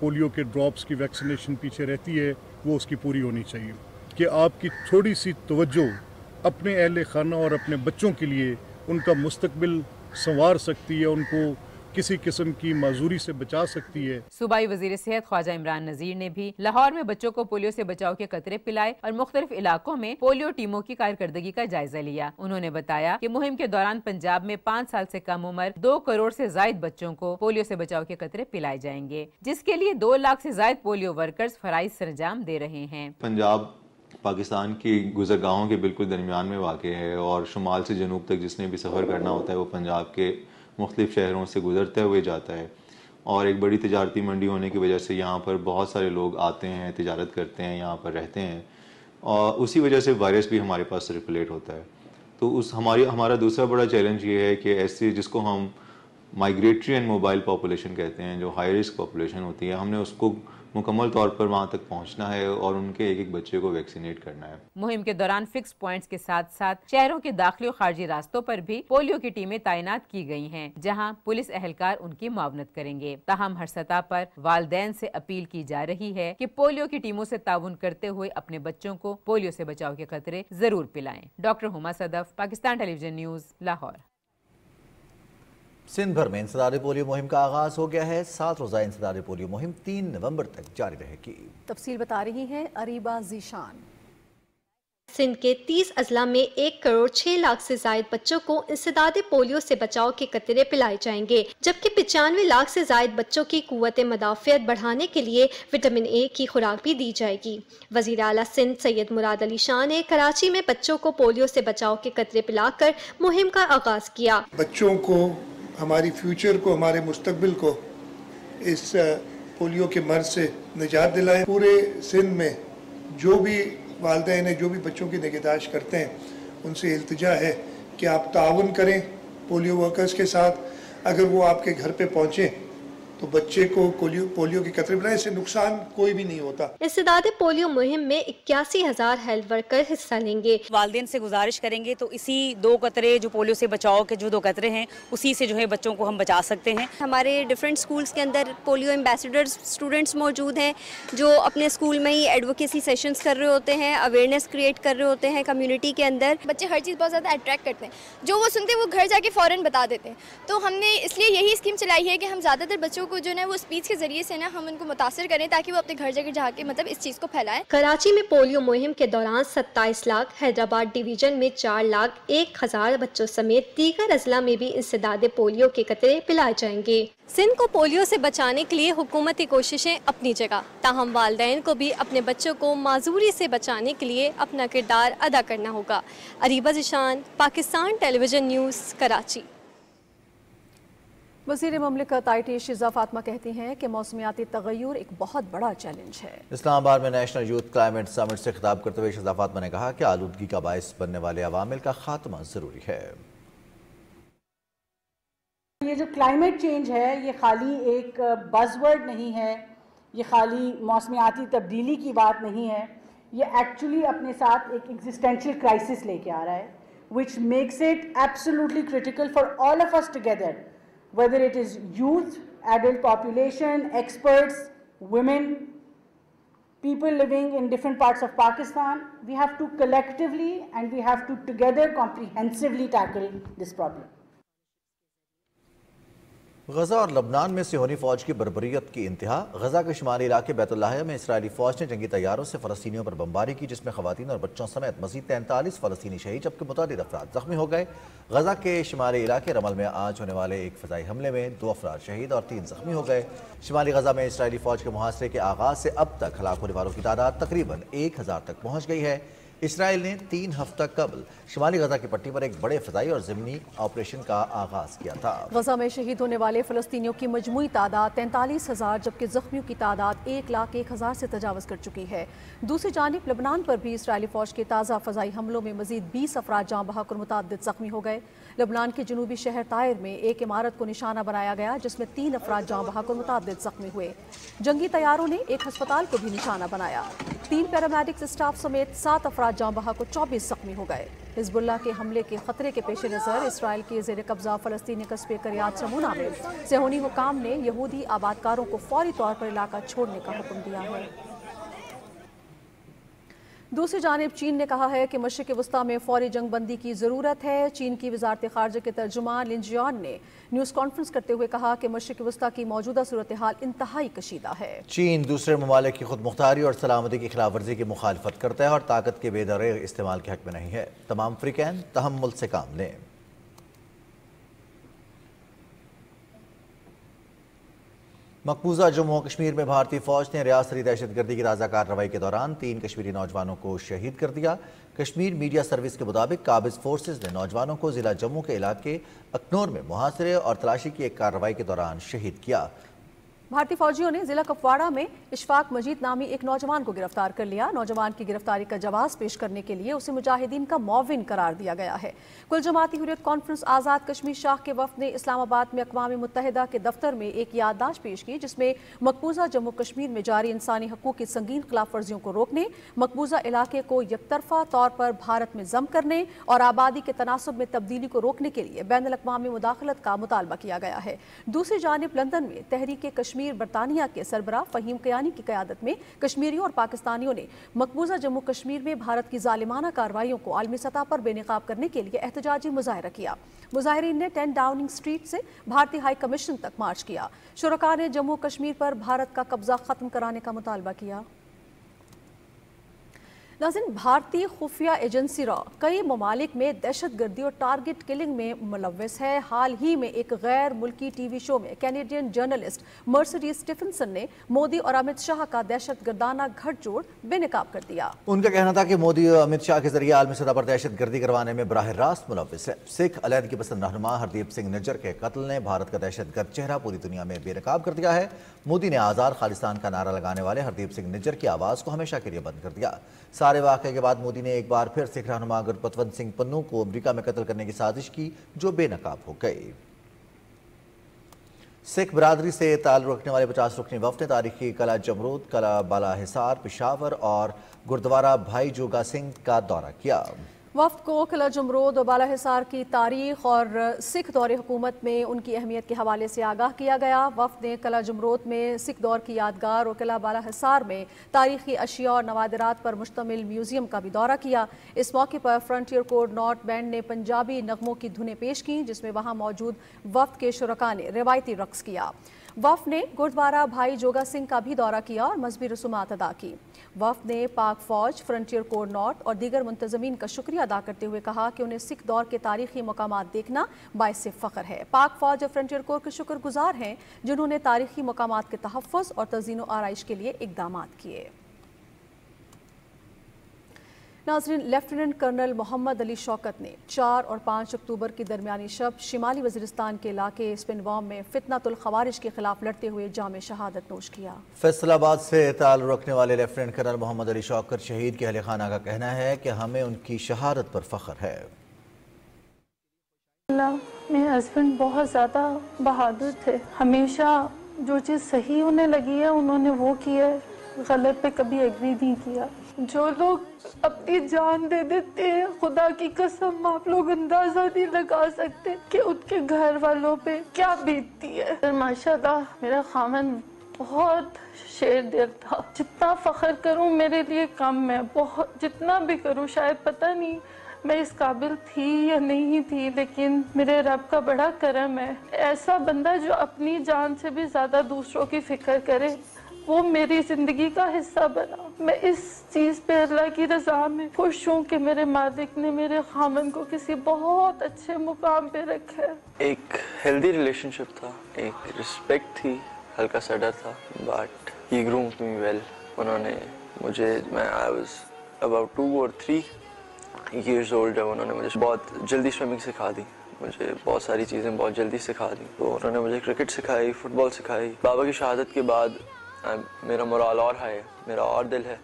पोलियो के ड्रॉप्स की वैक्सीनेशन पीछे रहती है वो उसकी पूरी होनी चाहिए कि आपकी थोड़ी सी तवज्जो अपने अहल खाना और अपने बच्चों के लिए उनका मुस्तबिल संवार सकती है उनको किसी किस्म की मजदूरी से बचा सकती है
सूबाई वजीर सेहत ख्वाजा इमरान नजीर ने भी लाहौर में बच्चों को पोलियो से बचाव के कतरे पिलाए और मुख्तलिफ इलाकों में पोलियो टीमों की कारकर्दगी का जायजा लिया उन्होंने बताया की मुहिम के दौरान पंजाब में पाँच साल ऐसी कम उम्र दो करोड़ ऐसी जायद बच्चों को पोलियो ऐसी बचाव के कतरे पिलाए जाएंगे जिसके लिए दो लाख ऐसी जायद पोलियो वर्कर्स फराइज सरजाम दे रहे हैं
पंजाब पाकिस्तान की गुजरगाहों के बिल्कुल दरमियान में वाक़ है और शुमाल से जनूब तक जिसने भी सफ़र करना होता है वो पंजाब के मुख्तफ शहरों से गुजरते हुए जाता है और एक बड़ी तजारती मंडी होने की वजह से यहाँ पर बहुत सारे लोग आते हैं तजारत करते हैं यहाँ पर रहते हैं और उसी वजह से वायरस भी हमारे पास सर्कुलेट होता है तो उस हमारी हमारा दूसरा बड़ा चैलेंज ये है कि ऐसे जिसको हम माइग्रेटरी एंड मोबाइल पॉपुलेशन कहते हैं जो हाई रिस्क पॉपुलेशन होती है हमने उसको मुकम्मल तौर पर वहाँ तक पहुँचना है और उनके एक एक बच्चे को वैक्सीनेट करना है
मुहिम के दौरान फिक्स पॉइंट्स के साथ साथ शहरों के दाखिले खारजी रास्तों पर भी पोलियो की टीमें तैनात की गई हैं जहां पुलिस एहलकार उनकी मावनत करेंगे तहम हर सतह पर वालदेन से अपील की जा रही है कि पोलियो की टीमों से ताउन करते हुए अपने बच्चों को पोलियो से बचाव के खतरे जरूर पिलाएं doctor Huma Sadaf Pakistan television news Lahore
Sindh भर में इंसदार पोलियो मुहिम का आगाज हो गया है सात रोज़ा इंसदार पोलियो मुहिम तीन नवंबर तक जारी रहेगी
तफसील बता रही है अरीबा जीशान सिंध के 30 अजला में एक करोड़ छह लाख से जायद बच्चों को इंसदाद पोलियो से बचाव के कतरे पिलाए जाएंगे जबकि पचानवे लाख से जायद बच्चों की कुत मदाफियत बढ़ाने के लिए विटामिन ए की खुराक भी दी जाएगी वजीर अला सिंध सैयद मुराद अली शाह ने कराची में बच्चों को पोलियो से बचाव के कतरे पिलाकर मुहिम का आगाज किया
बच्चों को हमारी फ्यूचर को हमारे मुस्तबिल को इस पोलियो के मर्ज से निजात दिलाएं पूरे सिंध में जो भी वालदे हैं जो भी बच्चों की निगहदाश करते हैं उनसे अल्तजा है कि आप ताउन करें पोलियो वर्कर्स के साथ अगर वो आपके घर पे पहुँचें तो बच्चे को पोलियो पोलियो के कतरे बनाए इससे नुकसान कोई भी नहीं होता
इस्तेदाद पोलियो मुहिम में इक्यासी हजार हेल्थ वर्कर हिस्सा लेंगे वाले से गुजारिश करेंगे तो इसी दो कतरे जो पोलियो से बचाओ के जो दो कतरे हैं उसी से जो है बच्चों को हम बचा सकते हैं हमारे डिफरेंट स्कूल्स के अंदर पोलियो एम्बेसडर स्टूडेंट्स मौजूद हैं जो अपने स्कूल में ही एडवोकेसी सेशन कर रहे होते हैं अवेयरनेस क्रिएट कर रहे होते हैं कम्युनिटी के अंदर बच्चे हर चीज़ बहुत ज़्यादा अट्रैक्ट करते हैं जो वो सुनते हैं वो घर जाके फ़ौरन बता देते हैं तो हमने इसलिए यही स्कीम चलाई है कि हम ज़्यादातर बच्चों लोगों को जो है वो स्पीच के जरिए से ना हम उनको मुतासर करें ताकि वो अपने घर जगह जाके मतलब इस चीज़ को फैलाएं कराची में पोलियो मुहिम के दौरान सत्ताईस लाख हैदराबाद डिवीजन में चार लाख एक हजार बच्चों समेत दीगर अजला में भी इंसदाद पोलियो के कतरे पिलाए जाएंगे सिंध को पोलियो से बचाने के लिए हुकूमती कोशिशें अपनी जगह ताहम वाले को भी अपने बच्चों को माजूरी से बचाने के लिए अपना किरदार अदा करना होगा अरीबा जिशान पाकिस्तान टेलीविज़न न्यूज़ कराची
वजीर ममलिकत आई टी शिजा फातमा कहती हैं कि मौसमियाती तगैर एक बहुत बड़ा चैलेंज है
इस्लामाबाद में नेशनल यूथ क्लाइमेट समिट से खिताब करते हुए शिजा फातमा ने कहा कि आलूदगी का बायस बनने वाले अवामिल का खात्मा ज़रूरी है
ये जो क्लाइमेट चेंज है ये खाली एक बजवर्ड नहीं है ये खाली मौसमियाती तब्दीली की बात नहीं है ये एक्चुअली अपने साथ एक एग्जिस्टेंशियल क्राइसिस लेके आ रहा है which makes it absolutely critical for all of us together whether it is youth, adult population, experts, women, people living in different parts of Pakistan, we have to collectively and we have to together comprehensively tackle this problem.
Gaza और लबनान में सिहोनी फौज की बरबरीत की इंतहा गजा के शुमाली इलाके बैतुल्लाह में इसराइली फौज ने जंगी तैयारों से फलस्तियों पर बमबारी की जिसमें खवतान और बच्चों समेत मजीद तैंतालीस फलस्तनी शहीद जबकि मुतद अफराद जख्मी हो गए गजा के शुमाली इलाके रमल में आज होने वाले एक फजाई हमले में दो अफराद शहीद और तीन जख्मी हो गए शुमाली गजा में इसराइली फौज के मुहासरे के आगाज से अब तक हलाक होने वालों की तादाद तकरीबन एक हज़ार तक पहुँच गई है इसराइल ने तीन हफ्ता कबल शुमाली गजा की पट्टी पर एक बड़े फजाई और ज़मीनी ऑपरेशन का आगाज किया था
गजा में शहीद होने वाले फलस्तियों की मजमू तादाद तैंतालीस हज़ार जबकि जख्मियों की तादाद एक लाख एक हज़ार से तजावज़ कर चुकी है दूसरी जानब लबनान पर भी इसराइली फौज के ताज़ा फजाई हमलों में मजीद बीस अफराज जहाँ बहाक और मुतद जख्मी हो गए लबनान के जनूबी शहर तायर में एक इमारत को निशाना बनाया गया जिसमें तीन अफराज जहाँ बहाक और मुतद जख्मी हुए जंगी तैयारों ने एक अस्पताल को भी निशाना बनाया तीन पैरामेडिक्स स्टाफ समेत सात अफरा अफराद जाँ बहा को चौबीस जख्मी हो गए हिजबुल्ला के हमले के खतरे के पेश नज़र इसराइल के जेर कब्जा फलस्तनी कस्बे करियात समूना में सेहोनी हुकाम ने यहूदी आबादकारों को फौरी तौर पर इलाका छोड़ने का हुक्म दिया है दूसरी जानब चीन ने कहा है कि मशरक़ वस्ती में फौरी जंग बंदी की ज़रूरत है चीन की वजारत खारजा के तर्जुमान लिंजियान ने न्यूज़ कॉन्फ्रेंस करते हुए कहा कि मशरक़ वस्ती की मौजूदा सूरत हाल इंतहाई कशीदा
है
चीन दूसरे ममालिक की खुद मुख्तारी और सलामती की खिलाफ वर्जी की मुखालफत करता है और ताकत के बेदर इस्तेमाल के हक में नहीं है तमाम अफ्रीकैन तहमुल से काम लें मकबूजा जम्मू कश्मीर में भारतीय फौज ने रियासती दहशत गर्दी की ताजा कार्रवाई के दौरान तीन कश्मीरी नौजवानों को शहीद कर दिया कश्मीर मीडिया सर्विस के मुताबिक काबिज फोर्सेज ने नौजवानों को जिला जम्मू के इलाके अकनौर में मुहासरे और तलाशी की एक कार्रवाई के दौरान शहीद किया
भारतीय फौजियों ने जिला कपवाड़ा में इशफाक मजीद नामी एक नौजवान को गिरफ्तार कर लिया नौजवान की गिरफ्तारी का जवाब पेश करने के लिए उसे मुजाहिदीन का मौविन करार दिया गया है कुल जमाती हुरियत कॉन्फ्रेंस आज़ाद कश्मीर शाह के वफ ने इस्लामाबाद में अकवा मुतहदा के दफ्तर में एक याददाश्त पेश की जिसमें मकबूजा जम्मू कश्मीर में जारी इंसानी हकूक़ की संगीन खिलाफ वर्जियों को रोकने मकबूजा इलाके को यकतरफा तौर पर भारत में जम करने और आबादी के तनासब में तब्दीली को रोकने के लिए बैन अवी मुदाखलत का मुतालबा किया गया है दूसरी जानब लंदन में तहरीक कश्मीर कश्मीर बरतानिया के सरबरा फ़हीम कयानी की क्यादत में कश्मीरियों और पाकिस्तानियों ने मकबूजा जम्मू कश्मीर में भारत की ालिमाना कार्रवाई को आलमी सतह पर बेनकाब करने के लिए एहतजाजी मुजाहरा किया मुजाहरीन ने टेन डाउनिंग स्ट्रीट से भारतीय हाई कमीशन तक मार्च किया शुरा ने जम्मू कश्मीर पर भारत का कब्जा खत्म कराने का मुतालबा किया नाजिन भारतीय खुफिया एजेंसी रॉ कई ममालिक में दहशत गर्दी और टारगेट किलिंग में मुलवस है हाल ही में एक गैर मुल्की टी वी शो में कैनेडियन जर्नलिस्ट मर्सरी स्टीफनसन ने मोदी और अमित शाह का दहशत गर्दाना घटजोड़ बेनकाब कर दिया
उनका कहना था कि मोदी और अमित शाह के जरिए आलमी सतह पर दहशत गर्दी करवाने में बरह रास्त मुलवस है सिख की पसंद रहनुमा हरदीप सिंह नजर के कत्ल ने भारत का दहशत गर्द चेहरा पूरी दुनिया में बेनकाब कर दिया है मोदी ने आज़ाद खालिस्तान का नारा लगाने वाले हरदीप सिंह निज्जर की आवाज़ को हमेशा के लिए बंद कर दिया सारे वाक़े के बाद मोदी ने एक बार फिर सिख रहनुमा गुरपतवंत सिंह पन्नू को अमरीका में कत्ल करने की साजिश की जो बेनकाब हो गए सिख बरदरी से ताल्लुक रखने वाले पचास रुकनी वफ ने तारीखी कला जमरूद कला बाला हिसार पिशावर और गुरुद्वारा भाई जोगा सिंह का दौरा किया
वफ को किला जमरूद और बाला हिसार की तारीख और सिख दौर हुकूमत में उनकी अहमियत के हवाले से आगाह किया गया वफ ने किला जमरूद में सिख दौर की यादगार और किला बाला हिसार में तारीखी अशिया और नवादरात पर मुश्तमिल म्यूज़ियम का भी दौरा किया इस मौके पर फ्रंटियर कोड नॉर्थ बैंड ने पंजाबी नगमों की धुनें पेश की जिसमें वहाँ मौजूद वफ के शुरा ने रिवायती रक्स किया वफ ने गुरुद्वारा भाई जोगा सिंह का भी दौरा किया और मजहबी रसूमात अदा की वफ ने पाक फौज फ्रंटियर कोर नॉर्थ और दीगर मुंतजमीन का शुक्रिया अदा करते हुए कहा कि उन्हें सिख दौर के तारीखी मकाम देखना बायस फ़ख्र है पाक फौज और फ्रंटियर कोर के शुक्रगुजार हैं जिन्होंने तारीखी मकाम के तहफ़ और तजीनों आरइश के लिए इकदाम किए नाजरीन लेफ्टिनेंट कर्नल मोहम्मद अली शौकत ने चार और पाँच अक्टूबर के दरमियानी शब शिमाली वजरस्तान के इलाके स्पिनवाम में फितनातुलखवारिश के खिलाफ लड़ते हुए जाम शहादत नोश किया
फैसलाबाद से ताल रखने वाले लेफ्टिनेंट कर्नल मोहम्मद अली शौकत शहीद के अहल खाना का कहना है कि हमें उनकी शहादत पर फख्र है
मेरे हस्बैंड बहुत ज़्यादा बहादुर थे हमेशा जो चीज़ सही होने लगी है उन्होंने वो किया है गलत पे कभी एग्री नहीं किया जो लोग अपनी जान दे देते हैं खुदा की कसम आप लोग अंदाजा नहीं लगा सकते कि उनके घर वालों पे क्या बीतती है तो माशाल्लाह मेरा खामन बहुत शेर दिल था जितना फख्र करूं मेरे लिए कम है बहुत जितना भी करूं शायद पता नहीं मैं इस काबिल थी या नहीं थी लेकिन मेरे रब का बड़ा करम है ऐसा बंदा जो अपनी जान से भी ज़्यादा दूसरों की फिक्र करे वो मेरी जिंदगी का हिस्सा बना मैं इस चीज़ पे अल्लाह की रजा में खुश हूँ कि मेरे मालिक ने मेरे खामन को किसी बहुत अच्छे मुकाम पे रखा है
एक हेल्दी रिलेशनशिप था एक रिस्पेक्ट थी हल्का सा डर था but he groom me well उन्होंने मुझे मैं I was about two or three years old है उन्होंने मुझे बहुत जल्दी स्विमिंग सिखा दी मुझे बहुत सारी चीज़ें बहुत जल्दी सिखा दी तो उन्होंने मुझे क्रिकेट सिखाई फुटबॉल सिखाई बाबा की शहादत के बाद मेरा मोराल और हाई है मेरा और दिल है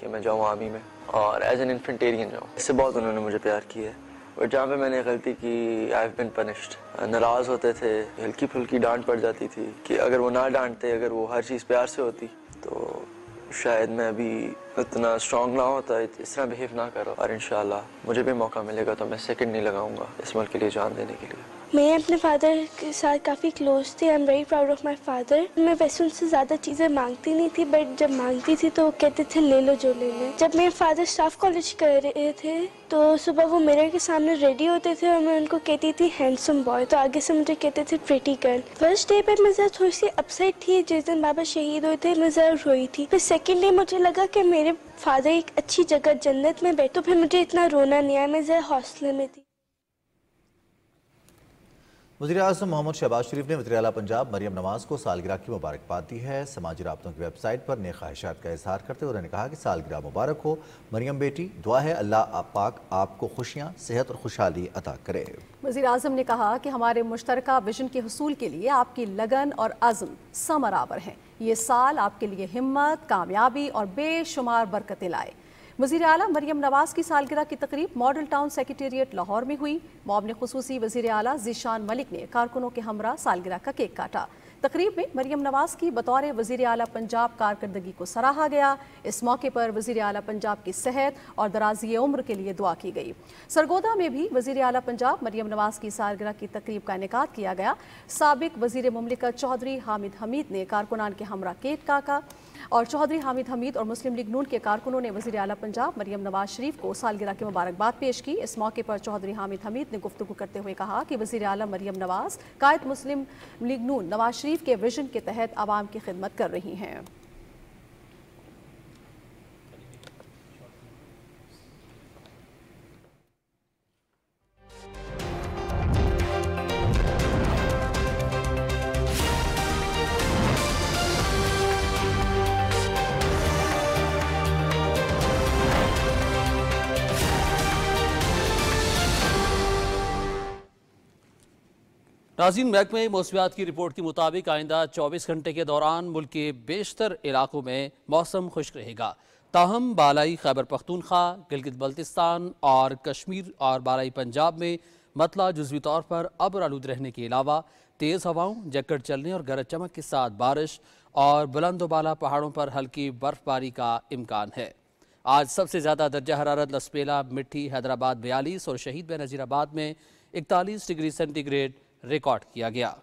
कि मैं जाऊँ आर्मी में और एज एन इन्फेंटेरियन जाऊँ इससे बहुत उन्होंने मुझे प्यार किया है और जहाँ पे मैंने गलती की आई हैव बिन पनिश्ड नाराज़ होते थे हल्की फुल्की डांट पड़ जाती थी कि अगर वो ना डांटते अगर वो हर चीज़ प्यार से होती तो शायद मैं अभी इतना स्ट्रॉन्ग ना होता इस तरह बिहेव ना करो और इन मुझे भी मौका मिलेगा तो मैं सेकंड नहीं लगाऊंगा इस मुल्क के लिए जान देने के लिए
मैं अपने फादर के साथ काफ़ी क्लोज थी I am very proud of my father मैं वैसे उनसे ज़्यादा चीज़ें मांगती नहीं थी बट जब मांगती थी तो वो कहते थे ले लो जो ले लें जब मेरे फादर स्टाफ कॉलेज कर रहे थे तो सुबह वो मेरे के सामने रेडी होते थे और मैं उनको कहती थी हैंडसम बॉय तो आगे से मुझे कहते थे प्रिटी गर्ल फर्स्ट डे पर मैं ज़रा थोड़ी सी अपसेट थी जिस दिन बाबा शहीद हुए थे मैं ज़रा रोई थी फिर सेकेंड डे मुझे लगा कि मेरे फादर एक अच्छी जगह जन्नत में बैठो फिर मुझे इतना रोना नहीं आया मैं ज़रा हौसले में थी
वजी अजम मोहम्मद शहबाज शरीफ ने वतरला पंजाब मरियम नवाज को सालगिरह की मुबारकबाद दी है समाजी रबतों की वेबसाइट पर नए ख्वाहिशात का इजहार करते हुए उन्होंने कहा कि सालगिरह मुबारक हो मरियम बेटी दुआ है अल्लाह आप पाक आपको खुशियाँ सेहत और खुशहाली अदा करे
वजी अजम ने कहा कि हमारे मुश्तर विजन के हसूल के लिए आपकी लगन और अज़म समरावर हैं ये साल आपके लिए हिम्मत कामयाबी और बेशुमार बरकतें लाए वजीर अली मरीम नवाज की सालगिरह की तकरीब मॉडल टाउन सेक्रेटेरिएट लाहौर में हुई मौम खसूसी वजी अली जीशान मलिक ने कारकुनों के हमरा सालगिरह का केक काटा तकरीब में मरीम नवाज़ की बतौर वजीर अली पंजाब कारकर्दगी को सराहा गया इस मौके पर वजीर अली पंजाब की सेहत और दराजी उम्र के लिए दुआ की गई सरगोदा में भी वज़ी अली पंजाब मरीम नवाज़ की सालगिरह की तकरीब का इनका किया गया सबक वजीर ममलिका चौधरी हामिद हमीद ने कारकुनान के हमरा केक काका और चौधरी हामिद हमीद और मुस्लिम लीग नून के कारकुनों ने वजी अला पंजाब मरियम नवाज शरीफ को सालगिरह की मुबारकबाद पेश की इस मौके पर चौधरी हामिद हमीद ने गुफ्तु करते हुए कहा कि वजी अला मरियम नवाज कायद मुस्लिम लीग नून नवाज शरीफ के विजन के तहत आवाम की खिदमत कर रही हैं
नाजीन महकमे मौसमियात की रिपोर्ट के मुताबिक आइंदा चौबीस घंटे के दौरान मुल्क के बेशतर इलाकों में मौसम खुश्क रहेगा ताहम बालाई खैबर पख्तूनख्वा गिलगित बल्तिस्तान और कश्मीर और बालाई पंजाब में मतला जजवी तौर पर अब्र आलूद रहने के अलावा तेज़ हवाओं जक्कड़ चलने और गरज चमक के साथ बारिश और बुलंदोबाला पहाड़ों पर हल्की बर्फबारी का इम्कान है आज सबसे ज़्यादा दर्जा हरारत लसपेला मिट्टी हैदराबाद बयालीस और शहीद नज़ीराबाद में इकतालीस डिग्री सेंटीग्रेड रिकॉर्ड किया गया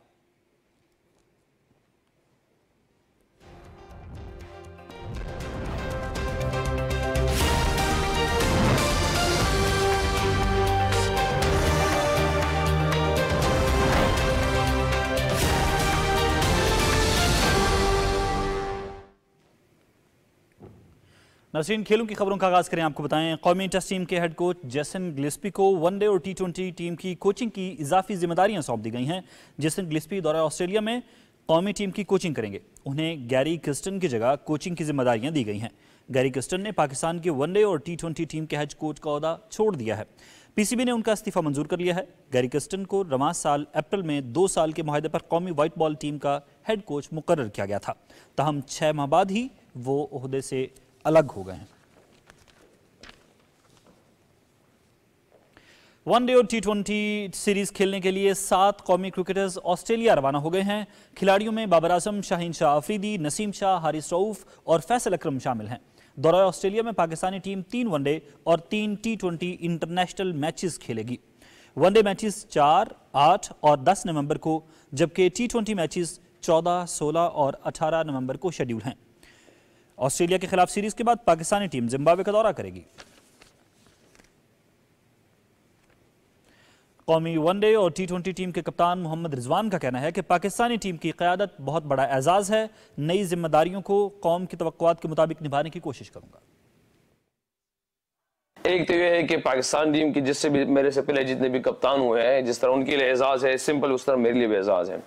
नसरीन खेलों की खबरों का आगाज करें आपको बताएं कौमी टेस्ट टीम के हेड कोच जेसन ग्लिस्पी को वनडे और टी ट्वेंटी टीम की कोचिंग की इजाफी जिम्मेदारियां सौंप दी गई हैं जेसन ग्लिस्पी दौरा ऑस्ट्रेलिया में कौमी टीम की कोचिंग करेंगे उन्हें गैरी क्रिस्टन की जगह कोचिंग की जिम्मेदारियां दी गई हैं गैरी क्रिस्टन ने पाकिस्तान के वनडे और टी ट्वेंटी टीम के हेड कोच का अहदा छोड़ दिया है पीसीबी ने उनका इस्तीफा मंजूर कर लिया है गैरी क्रिस्टन को रवा साल अप्रैल में दो साल के माहदे पर कौमी वाइट बॉल टीम का हेड कोच मुकर किया गया था तहम छः माह बाद ही वो अहदे से अलग हो गए हैं वनडे और टी ट्वेंटी सीरीज खेलने के लिए सात कौमी क्रिकेटर्स ऑस्ट्रेलिया रवाना हो गए हैं खिलाड़ियों में बाबर आजम शाहीन शाह अफरीदी नसीम शाह हारिस रऊफ और फैसल अक्रम शामिल हैं दौरा ऑस्ट्रेलिया में पाकिस्तानी टीम तीन वनडे और तीन टी ट्वेंटी इंटरनेशनल मैचेस खेलेगी वनडे मैचेस चार आठ और दस नवंबर को जबकि टी ट्वेंटी मैचेस चौदह सोलह और अठारह नवंबर को शेड्यूल हैं ऑस्ट्रेलिया के खिलाफ सीरीज के बाद पाकिस्तानी टीम जिम्बाब्वे का दौरा करेगी कौमी वनडे और टी ट्वेंटी टीम के कप्तान मोहम्मद रिजवान का कहना है कि पाकिस्तानी टीम की क्यादत बहुत बड़ा एजाज़ है नई जिम्मेदारियों को कौम की तो के मुताबिक निभाने की कोशिश करूंगा
एक तो यह है
कि पाकिस्तान टीम की जिससे भी मेरे से पहले जितने भी कप्तान हुए हैं जिस तरह उनके लिए एजाज़ है सिंपल उस तरह मेरे लिए भी एजाज़ है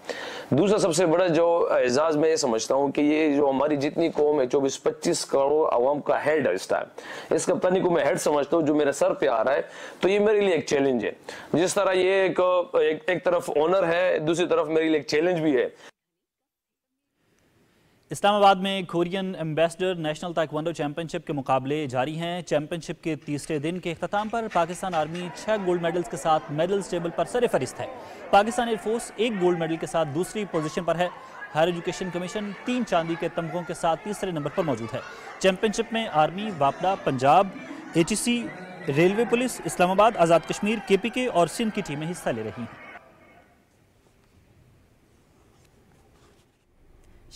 दूसरा सबसे बड़ा जो एजाज़ मैं ये समझता हूँ कि ये जो हमारी जितनी कौम है चौबीस पच्चीस करोड़ आवाम का हेड है इस टाइम इस कप्तानी को मैं हेड समझता हूँ जो मेरे सर पे आ रहा है तो ये मेरे लिए एक चैलेंज है जिस तरह ये एक, एक, एक तरफ ऑनर है दूसरी तरफ मेरे लिए एक चैलेंज भी है
इस्लामाबाद में Korean ambassador national taekwondo championship के मुकाबले जारी हैं चैंपियनशिप के तीसरे दिन के अख्ताम पर पाकिस्तान आर्मी छः गोल्ड मेडल्स के साथ मेडल्स टेबल पर सर फहरिस्त है पाकिस्तान एयरफोर्स एक गोल्ड मेडल के साथ दूसरी पोजीशन पर है हायर एजुकेशन कमीशन तीन चांदी के तमकों के साथ तीसरे नंबर पर मौजूद है चैंपियनशिप में आर्मी वापडा Punjab H railway police Islamabad Azad Kashmir के और सिंध की टीमें हिस्सा ले रही हैं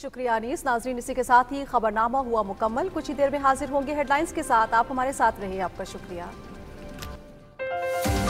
शुक्रिया अनीस नाजरीन इसी के साथ ही खबरनामा हुआ मुकम्मल कुछ ही देर में हाजिर होंगे हेडलाइंस के साथ आप हमारे साथ रहिए आपका शुक्रिया